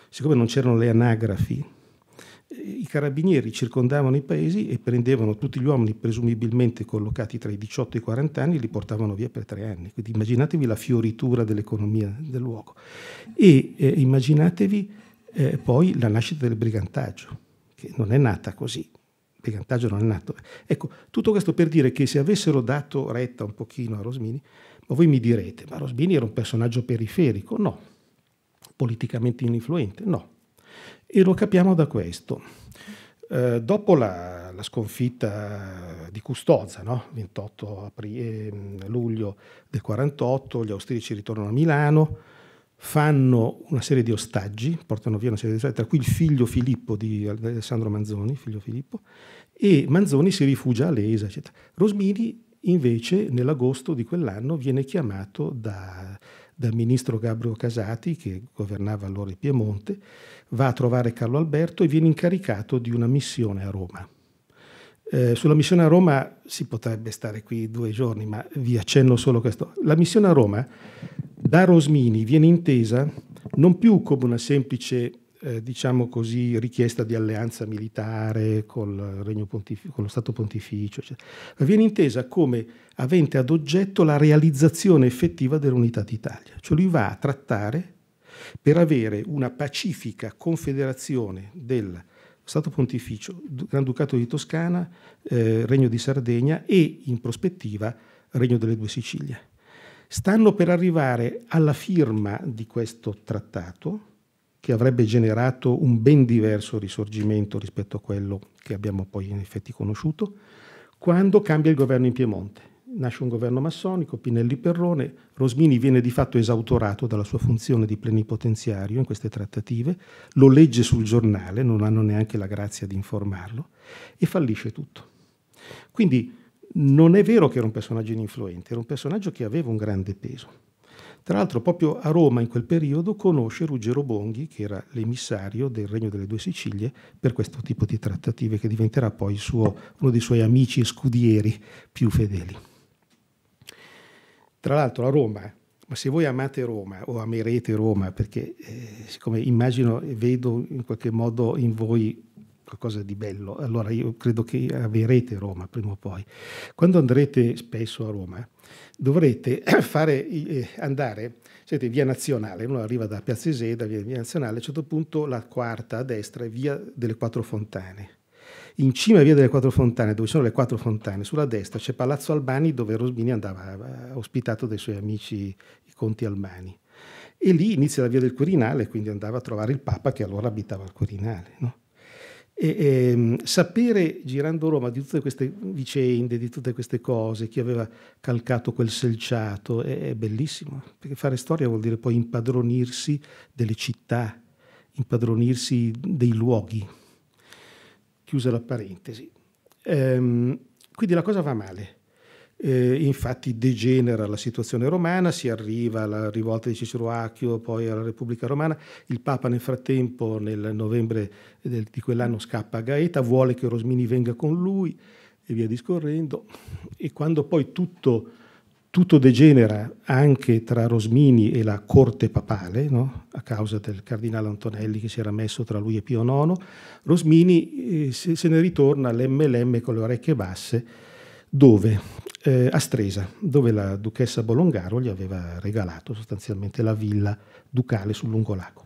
siccome non c'erano le anagrafi, eh, i carabinieri circondavano i paesi e prendevano tutti gli uomini presumibilmente collocati tra i 18 e i 40 anni e li portavano via per tre anni. Quindi immaginatevi la fioritura dell'economia del luogo e eh, immaginatevi eh, poi la nascita del brigantaggio, che non è nata così, e Cantagio non è nato. Ecco, tutto questo per dire che se avessero dato retta un pochino a Rosmini, ma voi mi direte, ma Rosmini era un personaggio periferico? No. Politicamente ininfluente? No. E lo capiamo da questo. Eh, dopo la, la, sconfitta di Custoza, no? 28 aprile, ehm, luglio del 48, gli austriaci ritornano a Milano, fanno una serie di ostaggi, portano via una serie di ostaggi, tra cui il figlio Filippo di Alessandro Manzoni, figlio Filippo, e Manzoni si rifugia a Lesa, eccetera. Rosmini invece nell'agosto di quell'anno viene chiamato da, dal ministro Gabriel Casati, che governava allora il Piemonte, va a trovare Carlo Alberto e viene incaricato di una missione a Roma. Eh, sulla missione a Roma si potrebbe stare qui due giorni, ma vi accenno solo questo. La missione a Roma da Rosmini viene intesa non più come una semplice eh, diciamo così, richiesta di alleanza militare col Regno Pontif- con lo Stato Pontificio, eccetera, ma viene intesa come avente ad oggetto la realizzazione effettiva dell'unità d'Italia. Cioè lui va a trattare per avere una pacifica confederazione del Stato Pontificio, Granducato di Toscana, eh, Regno di Sardegna e, in prospettiva, Regno delle Due Sicilie. Stanno per arrivare alla firma di questo trattato, che avrebbe generato un ben diverso risorgimento rispetto a quello che abbiamo poi in effetti conosciuto, quando cambia il governo in Piemonte. Nasce un governo massonico, Pinelli Perrone, Rosmini viene di fatto esautorato dalla sua funzione di plenipotenziario in queste trattative, lo legge sul giornale, non hanno neanche la grazia di informarlo, e fallisce tutto. Quindi non è vero che era un personaggio ininfluente, era un personaggio che aveva un grande peso. Tra l'altro proprio a Roma in quel periodo conosce Ruggero Bonghi, che era l'emissario del Regno delle Due Sicilie, per questo tipo di trattative che diventerà poi suo, uno dei suoi amici e scudieri più fedeli. Tra l'altro a Roma, eh, ma se voi amate Roma o amerete Roma, perché eh, siccome immagino e vedo in qualche modo in voi qualcosa di bello, allora io credo che avrete Roma prima o poi. Quando andrete spesso a Roma, dovrete fare, eh, andare, siete via Nazionale, uno arriva da Piazza Iseda, via, via Nazionale, a un certo punto la quarta a destra è via delle Quattro Fontane. In cima a via delle Quattro Fontane, dove sono le Quattro Fontane, sulla destra c'è Palazzo Albani dove Rosmini andava eh, ospitato dai suoi amici i conti Albani. E lì inizia la via del Quirinale, quindi andava a trovare il Papa che allora abitava al Quirinale. No? E, e, ehm, sapere, girando Roma, di tutte queste vicende, di tutte queste cose, chi aveva calcato quel selciato, è, è bellissimo, perché fare storia vuol dire poi impadronirsi delle città, impadronirsi dei luoghi. Chiusa la parentesi. Ehm, quindi la cosa va male. Eh, infatti degenera la situazione romana, si arriva alla rivolta di Cicero Acchio, poi alla Repubblica Romana, il Papa nel frattempo nel novembre del, di quell'anno scappa a Gaeta, vuole che Rosmini venga con lui e via discorrendo e quando poi tutto, tutto degenera anche tra Rosmini e la corte papale, no? a causa del cardinale Antonelli che si era messo tra lui e Pio IX, Rosmini eh, se, se ne ritorna all'MLM con le orecchie basse dove eh, a Stresa, dove la duchessa Bolongaro gli aveva regalato sostanzialmente la villa ducale sul lungolago.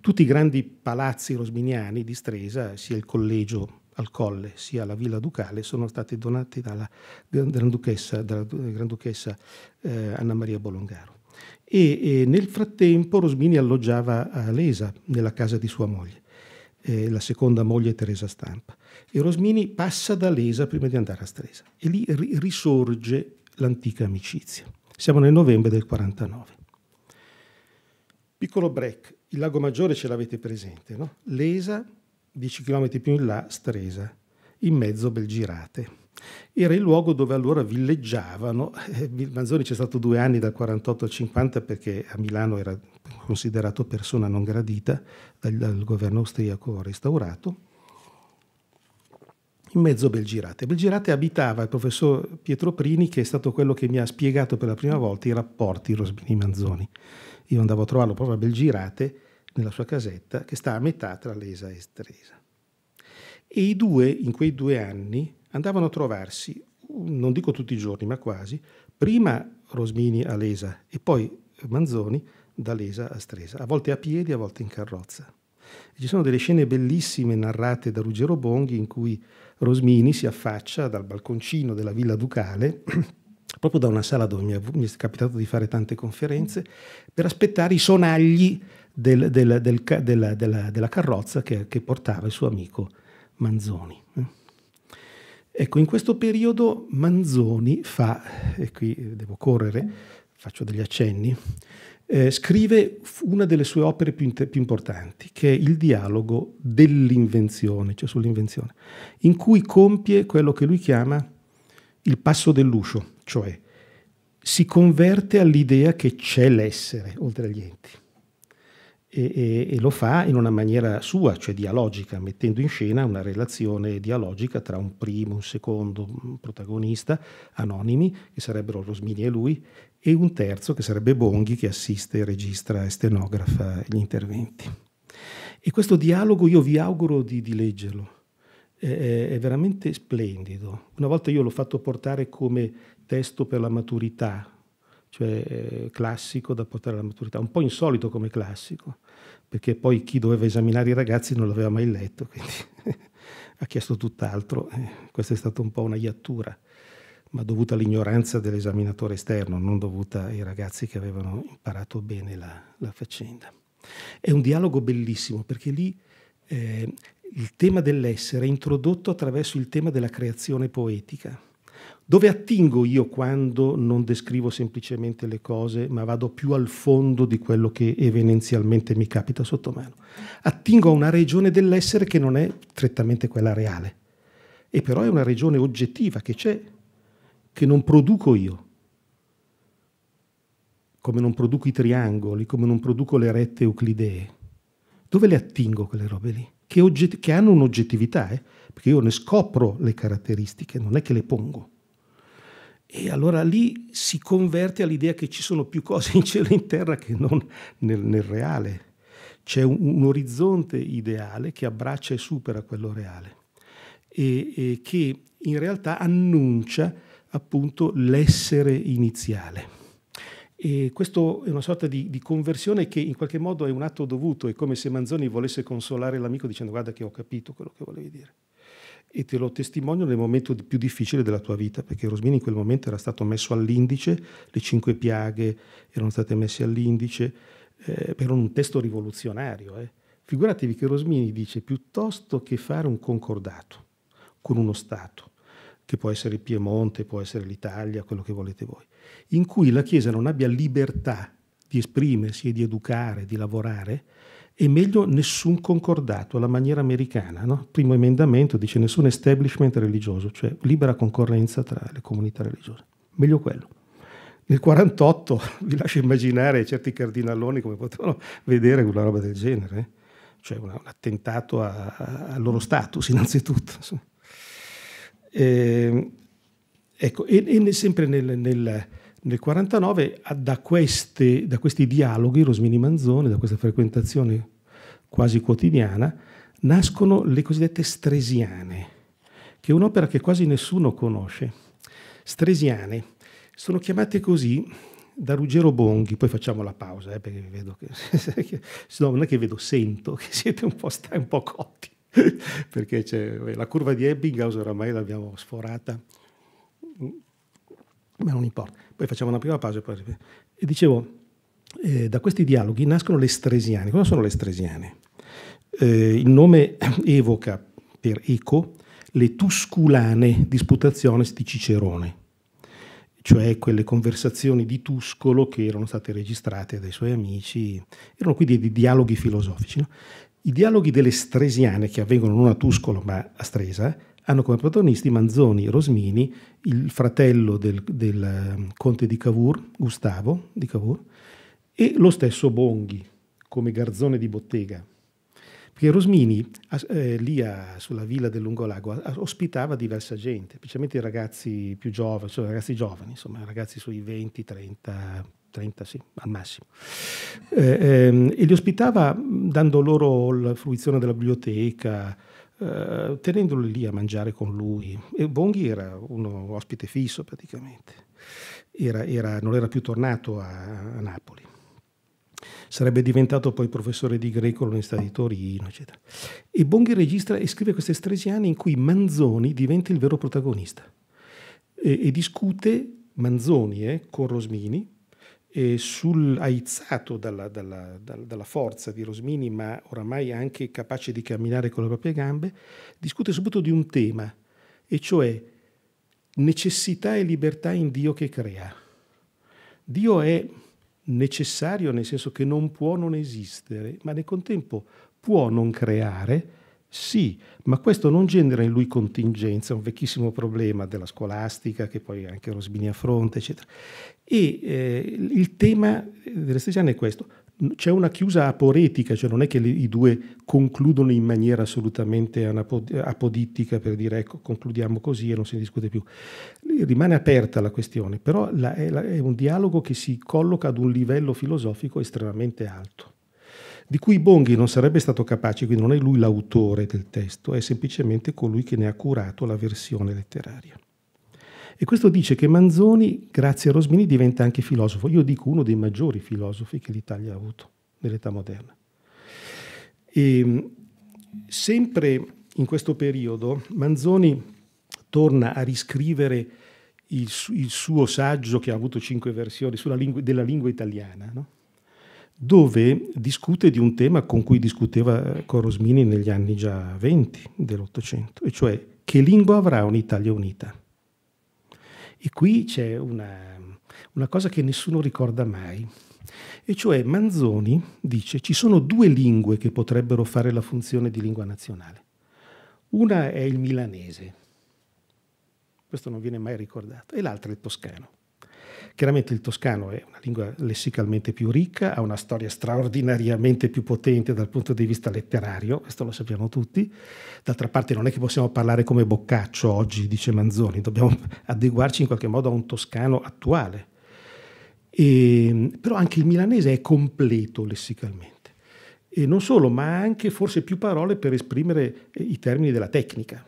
Tutti i grandi palazzi rosminiani di Stresa, sia il collegio al colle sia la villa ducale, sono stati donati dalla Granduchessa, dalla Granduchessa eh, Anna Maria Bolongaro. E, e, nel frattempo Rosmini alloggiava a Lesa, nella casa di sua moglie, eh, la seconda moglie Teresa Stampa e Rosmini passa da Lesa prima di andare a Stresa e lì risorge l'antica amicizia. Siamo nel novembre del 49. Piccolo break, il Lago Maggiore ce l'avete presente, no? Lesa, 10 km più in là, Stresa, in mezzo Belgirate. Era il luogo dove allora villeggiavano, eh, Manzoni c'è stato due anni dal 48 al 50 perché a Milano era considerato persona non gradita dal, dal governo austriaco restaurato, in mezzo a Belgirate. Belgirate abitava il professor Pietro Prini, che è stato quello che mi ha spiegato per la prima volta i rapporti rosmini manzoni Io andavo a trovarlo proprio a Belgirate, nella sua casetta, che sta a metà tra Lesa e Stresa. E i due, in quei due anni, andavano a trovarsi, non dico tutti i giorni, ma quasi, prima Rosmini a Lesa e poi Manzoni da Lesa a Stresa, a volte a piedi, a volte in carrozza. Ci sono delle scene bellissime narrate da Ruggero Bonghi in cui Rosmini si affaccia dal balconcino della Villa Ducale, proprio da una sala dove mi è, mi è capitato di fare tante conferenze, per aspettare i sonagli del, del, del, della, della, della, carrozza che, che, portava il suo amico Manzoni. Eh. Ecco, in questo periodo Manzoni fa, e qui devo correre, faccio degli accenni, eh, scrive una delle sue opere più, inter- più, importanti, che è il dialogo dell'invenzione, cioè sull'invenzione, in cui compie quello che lui chiama il passo dell'uscio, cioè si converte all'idea che c'è l'essere oltre agli enti. E, e, e lo fa in una maniera sua, cioè dialogica, mettendo in scena una relazione dialogica tra un primo, un secondo un protagonista, anonimi, che sarebbero Rosmini e lui, e un terzo che sarebbe Bonghi che assiste, registra e stenografa gli interventi. E questo dialogo io vi auguro di, di leggerlo, è, è, veramente splendido. Una volta io l'ho fatto portare come testo per la maturità, cioè eh, classico da portare alla maturità, un po' insolito come classico, perché poi chi doveva esaminare i ragazzi non l'aveva mai letto, quindi ha chiesto tutt'altro, eh, questa è stata un po' una iattura ma dovuta all'ignoranza dell'esaminatore esterno, non dovuta ai ragazzi che avevano imparato bene la, la faccenda. È un dialogo bellissimo perché lì eh, il tema dell'essere è introdotto attraverso il tema della creazione poetica. Dove attingo io quando non descrivo semplicemente le cose, ma vado più al fondo di quello che evidenzialmente mi capita sotto mano? Attingo a una regione dell'essere che non è strettamente quella reale, e però è una regione oggettiva che c'è che non produco io, come non produco i triangoli, come non produco le rette euclidee. Dove le attingo quelle robe lì? Che, ogget- che hanno un'oggettività, eh? perché io ne scopro le caratteristiche, non è che le pongo. E allora lì si converte all'idea che ci sono più cose in cielo e in terra che non nel, nel reale. C'è un, un, orizzonte ideale che abbraccia e supera quello reale e, e che in realtà annuncia appunto l'essere iniziale. E questo è una sorta di, di, conversione che in qualche modo è un atto dovuto, è come se Manzoni volesse consolare l'amico dicendo guarda che ho capito quello che volevi dire. E te lo testimonio nel momento più difficile della tua vita, perché Rosmini in quel momento era stato messo all'indice, le cinque piaghe erano state messe all'indice, eh, per un testo rivoluzionario. Eh. Figuratevi che Rosmini dice piuttosto che fare un concordato con uno Stato, che può essere il Piemonte, può essere l'Italia, quello che volete voi, in cui la Chiesa non abbia libertà di esprimersi e di educare, di lavorare, è meglio nessun concordato alla maniera americana. No? Primo emendamento dice nessun establishment religioso, cioè libera concorrenza tra le comunità religiose. Meglio quello. Nel 48 vi lascio immaginare certi cardinaloni come potevano vedere una roba del genere, eh? cioè un, attentato al loro status innanzitutto. Insomma. Eh, ecco, e, e, sempre nel, nel nel 49 da, da, questi dialoghi Rosmini Manzoni, da questa frequentazione quasi quotidiana, nascono le cosiddette Stresiane, che è un'opera che quasi nessuno conosce. Stresiane sono chiamate così da Ruggero Bonghi, poi facciamo la pausa, eh, perché vedo che, no, non è che vedo, sento che siete un po', sta, un po cotti. perché eh, la curva di Ebbinghaus oramai l'abbiamo sforata, mm. ma non importa. Poi facciamo una prima pausa e poi... E dicevo, eh, da questi dialoghi nascono le stresiane. Cosa sono le stresiane? Eh, il nome evoca per eco le tusculane disputazioni di Cicerone, cioè quelle conversazioni di Tuscolo che erano state registrate dai suoi amici, erano quindi dei dialoghi filosofici. No? I dialoghi delle stresiane, che avvengono non a Tuscolo ma a Stresa, hanno come protagonisti Manzoni Rosmini, il fratello del, del ehm, conte di Cavour, Gustavo di Cavour, e lo stesso Bonghi come garzone di bottega. Perché Rosmini, eh, lì a, sulla villa del Lungolago, ospitava diversa gente, specialmente i ragazzi più giovani, cioè ragazzi giovani, insomma, ragazzi sui 20, 30, 30 sì, al massimo. Eh, ehm, e li ospitava dando loro la fruizione della biblioteca, eh, tenendoli lì a mangiare con lui. E Bonghi era un ospite fisso praticamente, era, era, non era più tornato a, a Napoli sarebbe diventato poi professore di greco all'Università di Torino, eccetera. E Bonghi registra e scrive queste stresiane in cui Manzoni diventa il vero protagonista e, e discute Manzoni eh, con Rosmini, sul, aizzato dalla, dalla, dalla, forza di Rosmini, ma oramai anche capace di camminare con le proprie gambe, discute subito di un tema, e cioè necessità e libertà in Dio che crea. Dio è necessario nel senso che non può non esistere, ma nel contempo può non creare, sì, ma questo non genera in lui contingenza, un vecchissimo problema della scolastica che poi anche Rosbini affronta, eccetera. E eh, il tema delle stesiane è questo, c'è una chiusa aporetica, cioè non è che le, i due concludono in maniera assolutamente anapod- apodittica per dire ecco concludiamo così e non si discute più. Rimane aperta la questione, però la, è, la, è un dialogo che si colloca ad un livello filosofico estremamente alto, di cui Bonghi non sarebbe stato capace, quindi non è lui l'autore del testo, è semplicemente colui che ne ha curato la versione letteraria. E questo dice che Manzoni, grazie a Rosmini, diventa anche filosofo. Io dico uno dei maggiori filosofi che l'Italia ha avuto nell'età moderna. E, ehm, sempre in questo periodo Manzoni torna a riscrivere il, il suo saggio, che ha avuto cinque versioni, lingua, della lingua italiana, no? dove discute di un tema con cui discuteva con Rosmini negli anni già venti dell'Ottocento, e cioè che lingua avrà un'Italia unita. E qui c'è una, una cosa che nessuno ricorda mai. E cioè Manzoni dice ci sono due lingue che potrebbero fare la funzione di lingua nazionale. Una è il milanese, questo non viene mai ricordato, e l'altra è il toscano. Chiaramente il toscano è una lingua lessicalmente più ricca, ha una storia straordinariamente più potente dal punto di vista letterario, questo lo sappiamo tutti. D'altra parte non è che possiamo parlare come Boccaccio oggi, dice Manzoni, dobbiamo adeguarci in qualche modo a un toscano attuale. E, ehm, però anche il milanese è completo lessicalmente. E non solo, ma ha anche forse più parole per esprimere eh, i termini della tecnica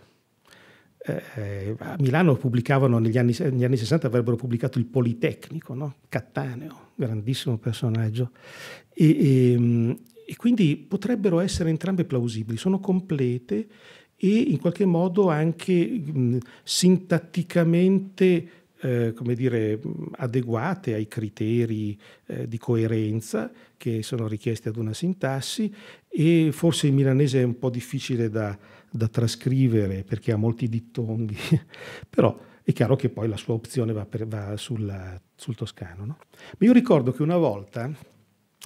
eh, a Milano pubblicavano negli anni, negli anni, 60, avrebbero pubblicato il Politecnico, no? Cattaneo, grandissimo personaggio. E, e, ehm, e quindi potrebbero essere entrambe plausibili, sono complete e in qualche modo anche mh, mm, sintatticamente eh, come dire, adeguate ai criteri eh, di coerenza che sono richiesti ad una sintassi e forse il milanese è un po' difficile da, da trascrivere perché ha molti dittonghi, però è chiaro che poi la sua opzione va, per, va sul, sul, toscano. No? Ma io ricordo che una volta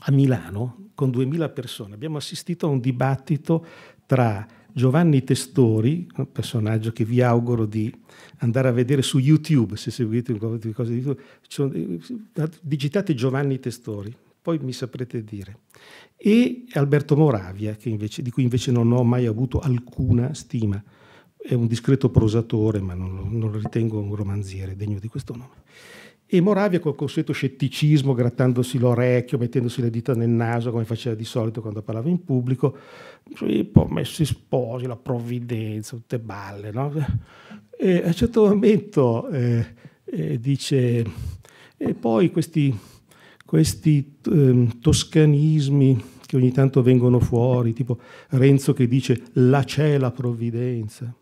a Milano, con 2000 persone, abbiamo assistito a un dibattito tra Giovanni Testori, un personaggio che vi auguro di andare a vedere su YouTube, se seguite cose di YouTube, eh, digitate Giovanni Testori, poi mi saprete dire e Alberto Moravia, invece, di cui invece non ho mai avuto alcuna stima. È un discreto prosatore, ma non lo, non lo ritengo un romanziere degno di questo nome. E Moravia col consueto scetticismo, grattandosi l'orecchio, mettendosi le dita nel naso come faceva di solito quando parlava in pubblico, poi messi sposi, la provvidenza, tutte balle. No? E a un certo momento eh, eh, dice, e poi questi, questi eh, toscanismi che ogni tanto vengono fuori, tipo Renzo che dice la c'è la provvidenza.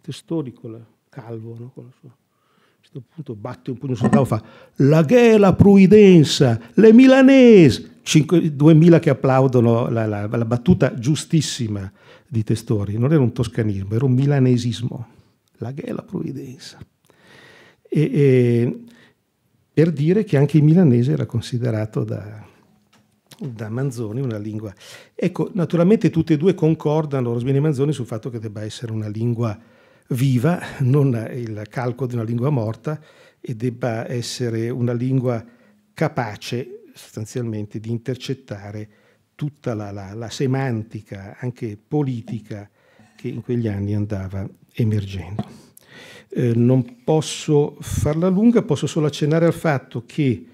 Testori con calvo, no? con sua... a questo punto batte un pugno sul tavolo fa la che la pruidenza, le milanesi. 2000 che applaudono la, la, la battuta giustissima di Testori. Non era un toscanismo, era un milanesismo. La che la provvidenza. E, e, per dire che anche il milanese era considerato da, da Manzoni, una lingua. Ecco, naturalmente tutte e due concordano, Rosmini e Manzoni, sul fatto che debba essere una lingua viva, non il calco di una lingua morta, e debba essere una lingua capace sostanzialmente di intercettare tutta la, la, la semantica, anche politica, che in quegli anni andava emergendo. Eh, non posso farla lunga, posso solo accennare al fatto che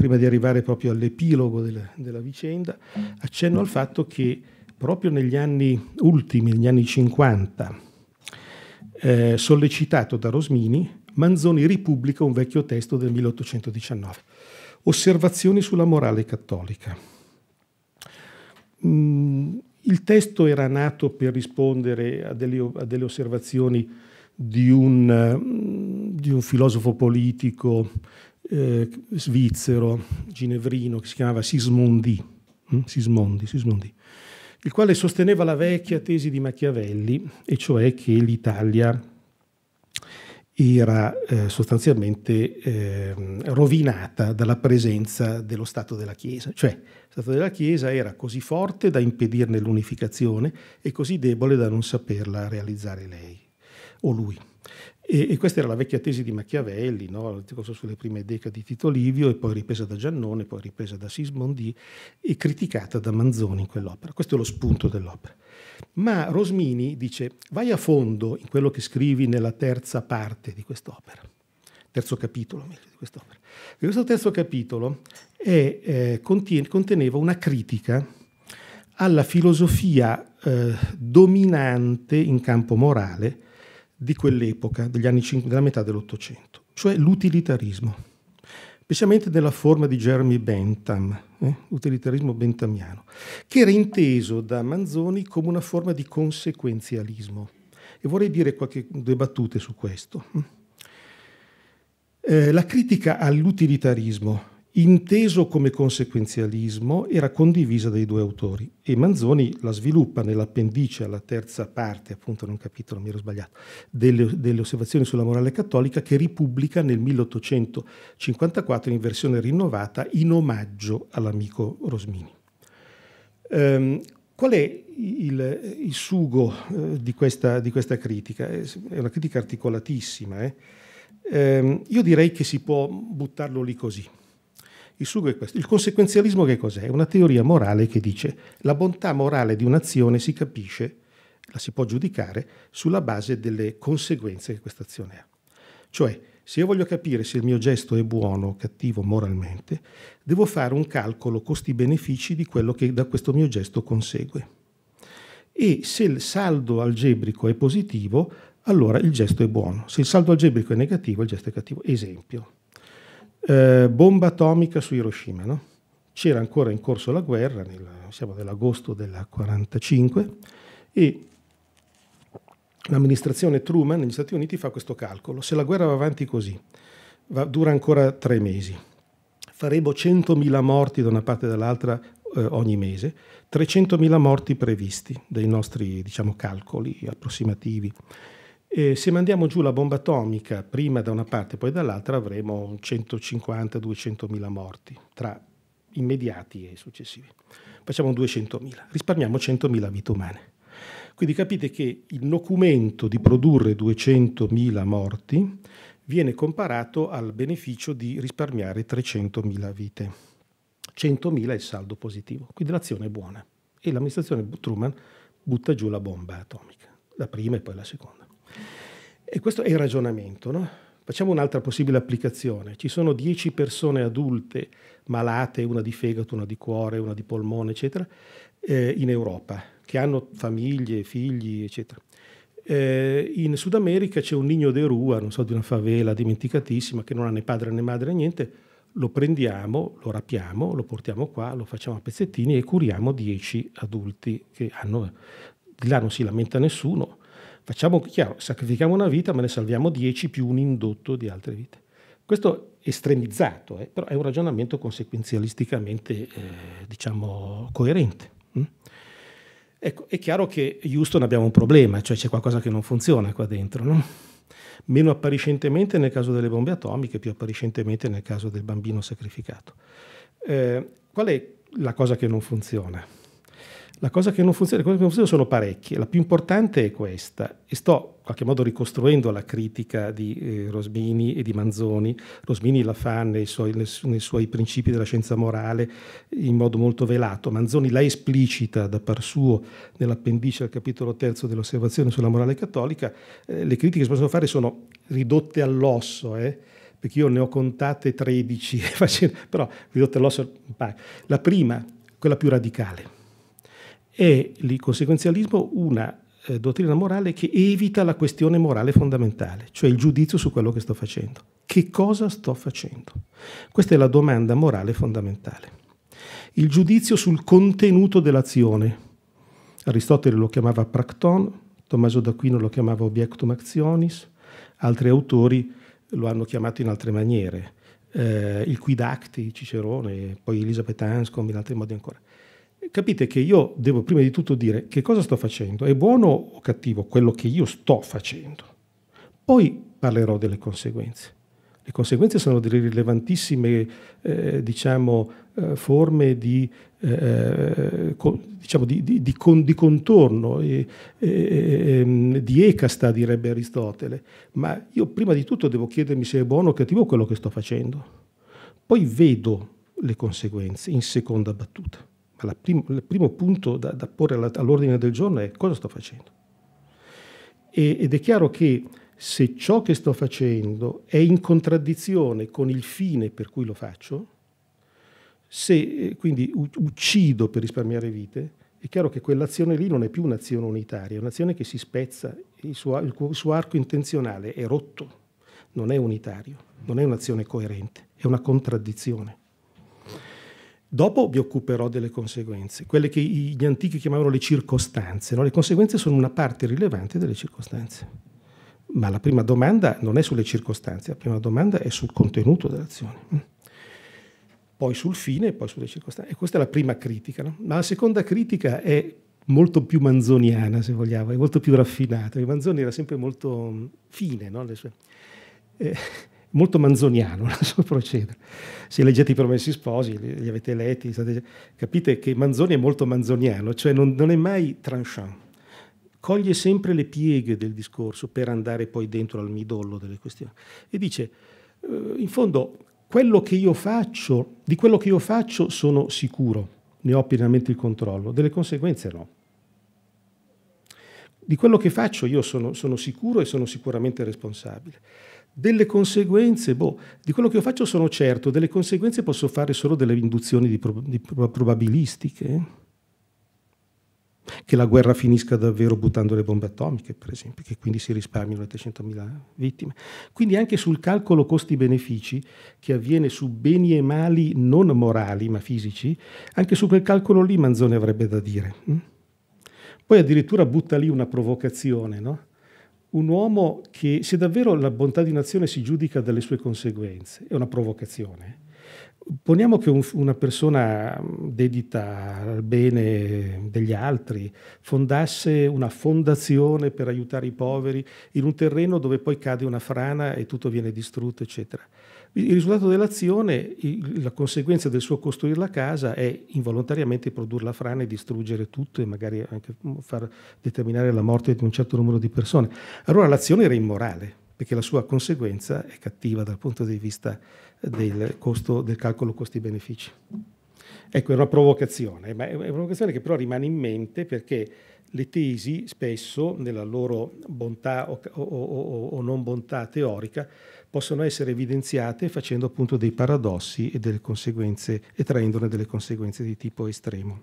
prima di arrivare proprio all'epilogo della, della vicenda, accenno al fatto che proprio negli anni ultimi, negli anni 50, eh, sollecitato da Rosmini, Manzoni ripubblica un vecchio testo del 1819, Osservazioni sulla morale cattolica. Mm, il testo era nato per rispondere a delle, a delle osservazioni di un, mm, di un filosofo politico eh, svizzero, ginevrino, che si chiamava Sismondi, mm? Sismondi, Sismondi, il quale sosteneva la vecchia tesi di Machiavelli, e cioè che l'Italia era eh, sostanzialmente eh, rovinata dalla presenza dello Stato della Chiesa, cioè lo Stato della Chiesa era così forte da impedirne l'unificazione e così debole da non saperla realizzare lei o lui. E, e, questa era la vecchia tesi di Machiavelli, no? l'articolo sulle prime decadi di Tito Livio, e poi ripresa da Giannone, poi ripresa da Sismondi e criticata da Manzoni in quell'opera. Questo è lo spunto dell'opera. Ma Rosmini dice: vai a fondo in quello che scrivi nella terza parte di quest'opera, terzo capitolo meglio di quest'opera. E questo terzo capitolo è, eh, contiene, conteneva una critica alla filosofia eh, dominante in campo morale di quell'epoca, degli anni 50, della metà dell'Ottocento, cioè l'utilitarismo, specialmente nella forma di Jeremy Bentham, eh? utilitarismo bentamiano, che era inteso da Manzoni come una forma di conseguenzialismo. E vorrei dire qualche, due battute su questo. Eh, la critica all'utilitarismo inteso come conseguenzialismo, era condivisa dai due autori e Manzoni la sviluppa nell'appendice alla terza parte, appunto non capitolo, mi ero sbagliato, delle, delle, osservazioni sulla morale cattolica che ripubblica nel 1854 in versione rinnovata in omaggio all'amico Rosmini. Um, Qual è il, il sugo eh, di, questa, di, questa, critica? È una critica articolatissima. Eh? Eh, io direi che si può buttarlo lì così. Il sugo è questo. Il conseguenzialismo che cos'è? È una teoria morale che dice la bontà morale di un'azione si capisce, la si può giudicare, sulla base delle conseguenze che questa azione ha. Cioè, se io voglio capire se il mio gesto è buono o cattivo moralmente, devo fare un calcolo costi-benefici di quello che da questo mio gesto consegue. E se il saldo algebrico è positivo, allora il gesto è buono. Se il saldo algebrico è negativo, il gesto è cattivo. Esempio eh, bomba atomica su Hiroshima, no? c'era ancora in corso la guerra, nel, siamo nell'agosto del 1945, e l'amministrazione Truman negli Stati Uniti fa questo calcolo, se la guerra va avanti così, va, dura ancora tre mesi, faremo 100.000 morti da una parte e dall'altra eh, ogni mese, 300.000 morti previsti dai nostri diciamo, calcoli approssimativi. E se mandiamo giù la bomba atomica prima da una parte e poi dall'altra avremo 150-200 mila morti tra immediati e successivi. Facciamo 200 mila, risparmiamo 100 mila vite umane. Quindi capite che il documento di produrre 200 mila morti viene comparato al beneficio di risparmiare 300 mila vite. 100 mila è il saldo positivo, quindi l'azione è buona e l'amministrazione Truman butta giù la bomba atomica, la prima e poi la seconda. E questo è il ragionamento. No? Facciamo un'altra possibile applicazione. Ci sono 10 persone adulte malate, una di fegato, una di cuore, una di polmone, eccetera, eh, in Europa, che hanno famiglie, figli, eccetera. Eh, in Sud America c'è un nino de rua, non so, di una favela dimenticatissima, che non ha né padre né madre né niente. Lo prendiamo, lo rapiamo, lo portiamo qua, lo facciamo a pezzettini e curiamo 10 adulti che hanno... Di là non si lamenta nessuno, Facciamo chiaro, sacrifichiamo una vita ma ne salviamo 10 più un indotto di altre vite. Questo estremizzato, eh, però è un ragionamento conseguenzialisticamente eh, diciamo, coerente. Mm? Ecco, è chiaro che Houston abbiamo un problema, cioè c'è qualcosa che non funziona qua dentro, no? meno appariscentemente nel caso delle bombe atomiche, più appariscentemente nel caso del bambino sacrificato. Eh, qual è la cosa che non funziona? La cosa che non funziona, le che non funzionano sono parecchie, la più importante è questa, e sto in qualche modo ricostruendo la critica di eh, Rosmini e di Manzoni. Rosmini la fa nei suoi, nei suoi, principi della scienza morale in modo molto velato, Manzoni la esplicita da par suo nell'appendice al capitolo terzo dell'osservazione sulla morale cattolica. Eh, le critiche che si possono fare sono ridotte all'osso, eh? perché io ne ho contate 13, però ridotte all'osso. La prima, quella più radicale è il conseguenzialismo una eh, dottrina morale che evita la questione morale fondamentale, cioè il giudizio su quello che sto facendo. Che cosa sto facendo? Questa è la domanda morale fondamentale. Il giudizio sul contenuto dell'azione. Aristotele lo chiamava practon, Tommaso d'Aquino lo chiamava objectum actionis, altri autori lo hanno chiamato in altre maniere. Eh, il Quidacti, Cicerone, poi Elisabeth Hanscom, in altri modi ancora capite che io devo prima di tutto dire che cosa sto facendo, è buono o cattivo quello che io sto facendo. Poi parlerò delle conseguenze. Le conseguenze sono delle rilevantissime eh, diciamo, eh, forme di, eh, eh co- diciamo di, di, di con, contorno, ehm, di ecasta direbbe Aristotele, ma io prima di tutto devo chiedermi se è buono o cattivo quello che sto facendo. Poi vedo le conseguenze in seconda battuta. Ma ecco, prim- il primo punto da, da porre alla- all'ordine del giorno è cosa sto facendo. E- ed è chiaro che se ciò che sto facendo è in contraddizione con il fine per cui lo faccio, se eh, quindi u- uccido per risparmiare vite, è chiaro che quell'azione lì non è più un'azione unitaria, è un'azione che si spezza, il suo, il suo arco intenzionale è rotto, non è unitario, non è un'azione coerente, è una contraddizione. Dopo vi occuperò delle conseguenze, quelle che gli antichi chiamavano le circostanze. No? Le conseguenze sono una parte rilevante delle circostanze. Ma la prima domanda non è sulle circostanze, la prima domanda è sul contenuto dell'azione. Mm. Poi sul fine, e poi sulle circostanze. E questa è la prima critica. No? Ma la seconda critica è molto più manzoniana, se vogliamo, è molto più raffinata. Manzoni era sempre molto mm, fine, no? Le sue... Eh, molto manzoniano il suo procedere. Se leggete i Promessi Sposi, li, li avete letti, state, capite che Manzoni è molto manzoniano, cioè non, non, è mai tranchant. Coglie sempre le pieghe del discorso per andare poi dentro al midollo delle questioni. E dice, eh, in fondo, quello che io faccio, di quello che io faccio sono sicuro, ne ho pienamente il controllo, delle conseguenze no di quello che faccio io sono, sono, sicuro e sono sicuramente responsabile delle conseguenze, boh, di quello che io faccio sono certo, delle conseguenze posso fare solo delle induzioni di pro, di pro, probabilistiche. Eh. Che la guerra finisca davvero buttando le bombe atomiche, per esempio, che quindi si risparmiano le vittime. Quindi anche sul calcolo costi-benefici, che avviene su beni e mali non morali ma fisici, anche su quel calcolo lì Manzone avrebbe da dire. Hm? Poi addirittura butta lì una provocazione, no? un uomo che se davvero la bontà di un'azione si giudica dalle sue conseguenze, è una provocazione. Poniamo che un, una persona dedita al bene degli altri fondasse una fondazione per aiutare i poveri in un terreno dove poi cade una frana e tutto viene distrutto, eccetera. Il risultato dell'azione, la conseguenza del suo costruire la casa è involontariamente produrre la frana e distruggere tutto e magari anche far determinare la morte di un certo numero di persone. Allora l'azione era immorale, perché la sua conseguenza è cattiva dal punto di vista del, costo, del calcolo costi-benefici. Ecco, è una provocazione, ma è una provocazione che però rimane in mente perché le tesi spesso, nella loro bontà o, o, o, o non bontà teorica, possono essere evidenziate facendo appunto dei paradossi e, delle conseguenze, e traendone delle conseguenze di tipo estremo.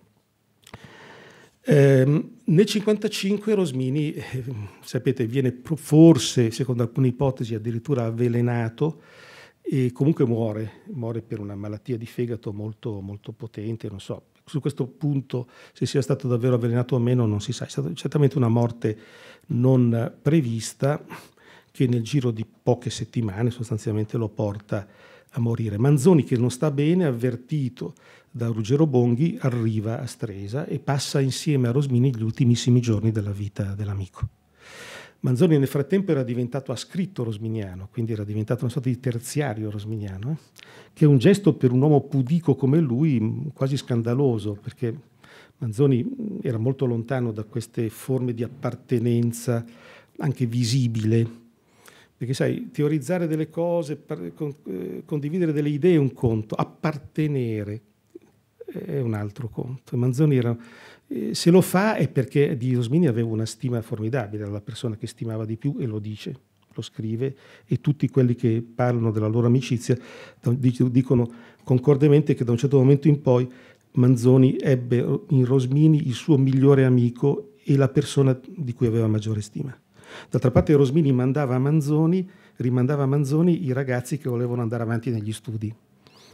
Eh, nel 1955 Rosmini, eh, sapete, viene forse, secondo alcune ipotesi, addirittura avvelenato e comunque muore, muore per una malattia di fegato molto, molto potente, non so, su questo punto se sia stato davvero avvelenato o meno non si sa, è stata certamente una morte non prevista che nel giro di poche settimane sostanzialmente lo porta a morire. Manzoni, che non sta bene, avvertito da Ruggero Bonghi, arriva a Stresa e passa insieme a Rosmini gli ultimissimi giorni della vita dell'amico. Manzoni nel frattempo era diventato ascritto rosminiano, quindi era diventato una sorta di terziario rosminiano, eh? che è un gesto per un uomo pudico come lui quasi scandaloso, perché Manzoni era molto lontano da queste forme di appartenenza anche visibile perché sai, teorizzare delle cose, eh, condividere delle idee è un conto, appartenere eh, è un altro conto. Manzoni era, eh, se lo fa è perché di Rosmini aveva una stima formidabile, era la persona che stimava di più e lo dice, lo scrive e tutti quelli che parlano della loro amicizia dicono concordemente che da un certo momento in poi Manzoni ebbe in Rosmini il suo migliore amico e la persona di cui aveva maggiore stima. D'altra parte Rosmini mandava a Manzoni, rimandava a Manzoni i ragazzi che volevano andare avanti negli studi.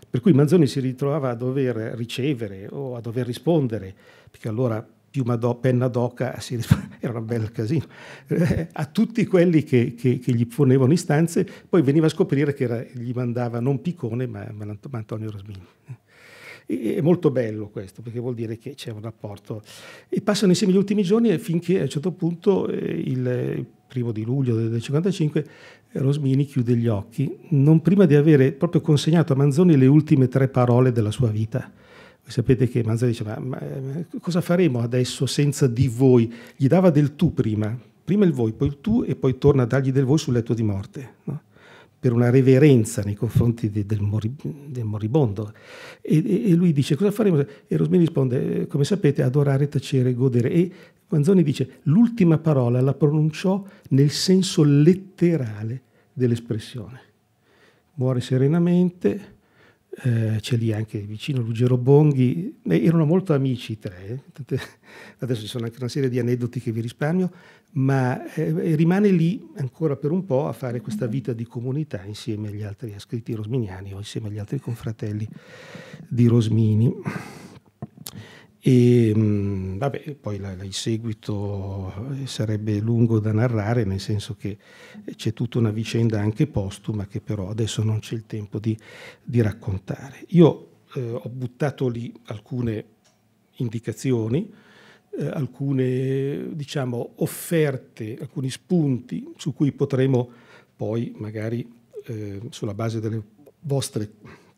Per cui Manzoni si ritrovava a dover ricevere o a dover rispondere, perché allora piuma do, penna d'oca era un bel casino, eh, a tutti quelli che, che, che, gli ponevano istanze, poi veniva a scoprire che era, gli mandava non Piccone ma, ma Antonio Rosmini è molto bello questo, perché vuol dire che c'è un rapporto. E passano insieme gli ultimi giorni finché a un certo punto eh, il primo di luglio del 55 Rosmini chiude gli occhi, non prima di avere proprio consegnato a Manzoni le ultime tre parole della sua vita. Voi sapete che Manzoni diceva: ma, ma, eh, cosa faremo adesso senza di voi? Gli dava del tu prima, prima il voi, poi il tu e poi torna a dargli del voi sul letto di morte. No? per una reverenza nei confronti de, del, mori, del, moribondo. e, e, lui dice cosa faremo? E Rosmini risponde, eh, come sapete, adorare, tacere, godere. E Manzoni dice, l'ultima parola la pronunciò nel senso letterale dell'espressione. Muore serenamente, eh, c'è lì anche vicino Ruggero Bonghi, eh, erano molto amici i tre, eh. adesso ci sono anche una serie di aneddoti che vi risparmio, ma eh, rimane lì ancora per un po' a fare questa vita di comunità insieme agli altri ascritti rosminiani o insieme agli altri confratelli di Rosmini. E vabbè, poi il seguito eh, sarebbe lungo da narrare, nel senso che eh, c'è tutta una vicenda anche postuma che però adesso non c'è il tempo di, di raccontare. Io eh, ho buttato lì alcune indicazioni, eh, alcune diciamo, offerte, alcuni spunti su cui potremo poi magari eh, sulla base delle vostre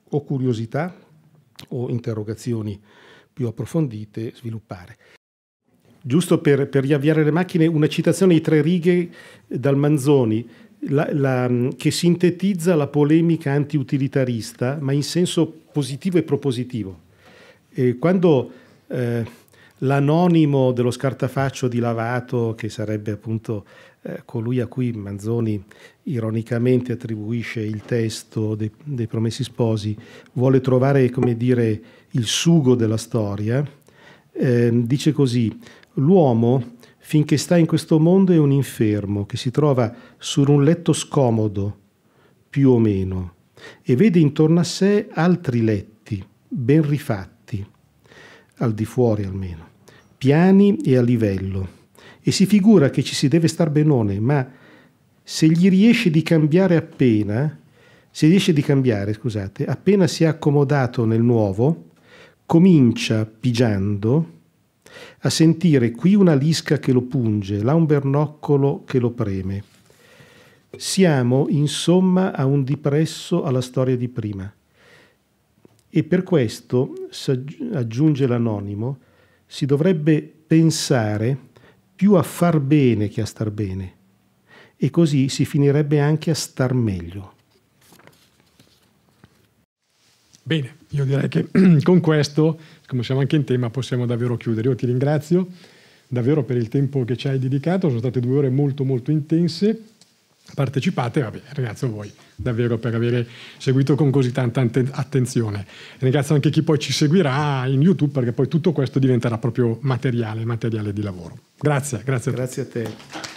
o curiosità o interrogazioni più approfondite sviluppare. Giusto per, per riavviare le macchine, una citazione di tre righe dal Manzoni, la, la, che sintetizza la polemica antiutilitarista, ma in senso positivo e propositivo. E quando eh, l'anonimo dello scartafaccio di Lavato, che sarebbe appunto eh, colui a cui Manzoni ironicamente attribuisce il testo dei, dei Promessi Sposi, vuole trovare come dire, il sugo della storia, eh, dice così, l'uomo finché sta in questo mondo è un infermo che si trova su un letto scomodo, più o meno, e vede intorno a sé altri letti, ben rifatti, al di fuori almeno, piani e a livello e si figura che ci si deve star benone, ma se gli riesce di cambiare appena, se riesce di cambiare, scusate, appena si è accomodato nel nuovo, comincia pigiando a sentire qui una lisca che lo punge, là un bernoccolo che lo preme. Siamo, insomma, a un dipresso alla storia di prima. E per questo, aggiunge l'anonimo, si dovrebbe pensare più a far bene che a star bene e così si finirebbe anche a star meglio. Bene, io direi che con questo, come siamo anche in tema, possiamo davvero chiudere. Io ti ringrazio davvero per il tempo che ci hai dedicato, sono state due ore molto molto intense partecipate, vabbè, ringrazio voi davvero per aver seguito con così tanta attenzione. Ringrazio anche chi poi ci seguirà in YouTube perché poi tutto questo diventerà proprio materiale, materiale di lavoro. Grazie, grazie a te. Grazie a te.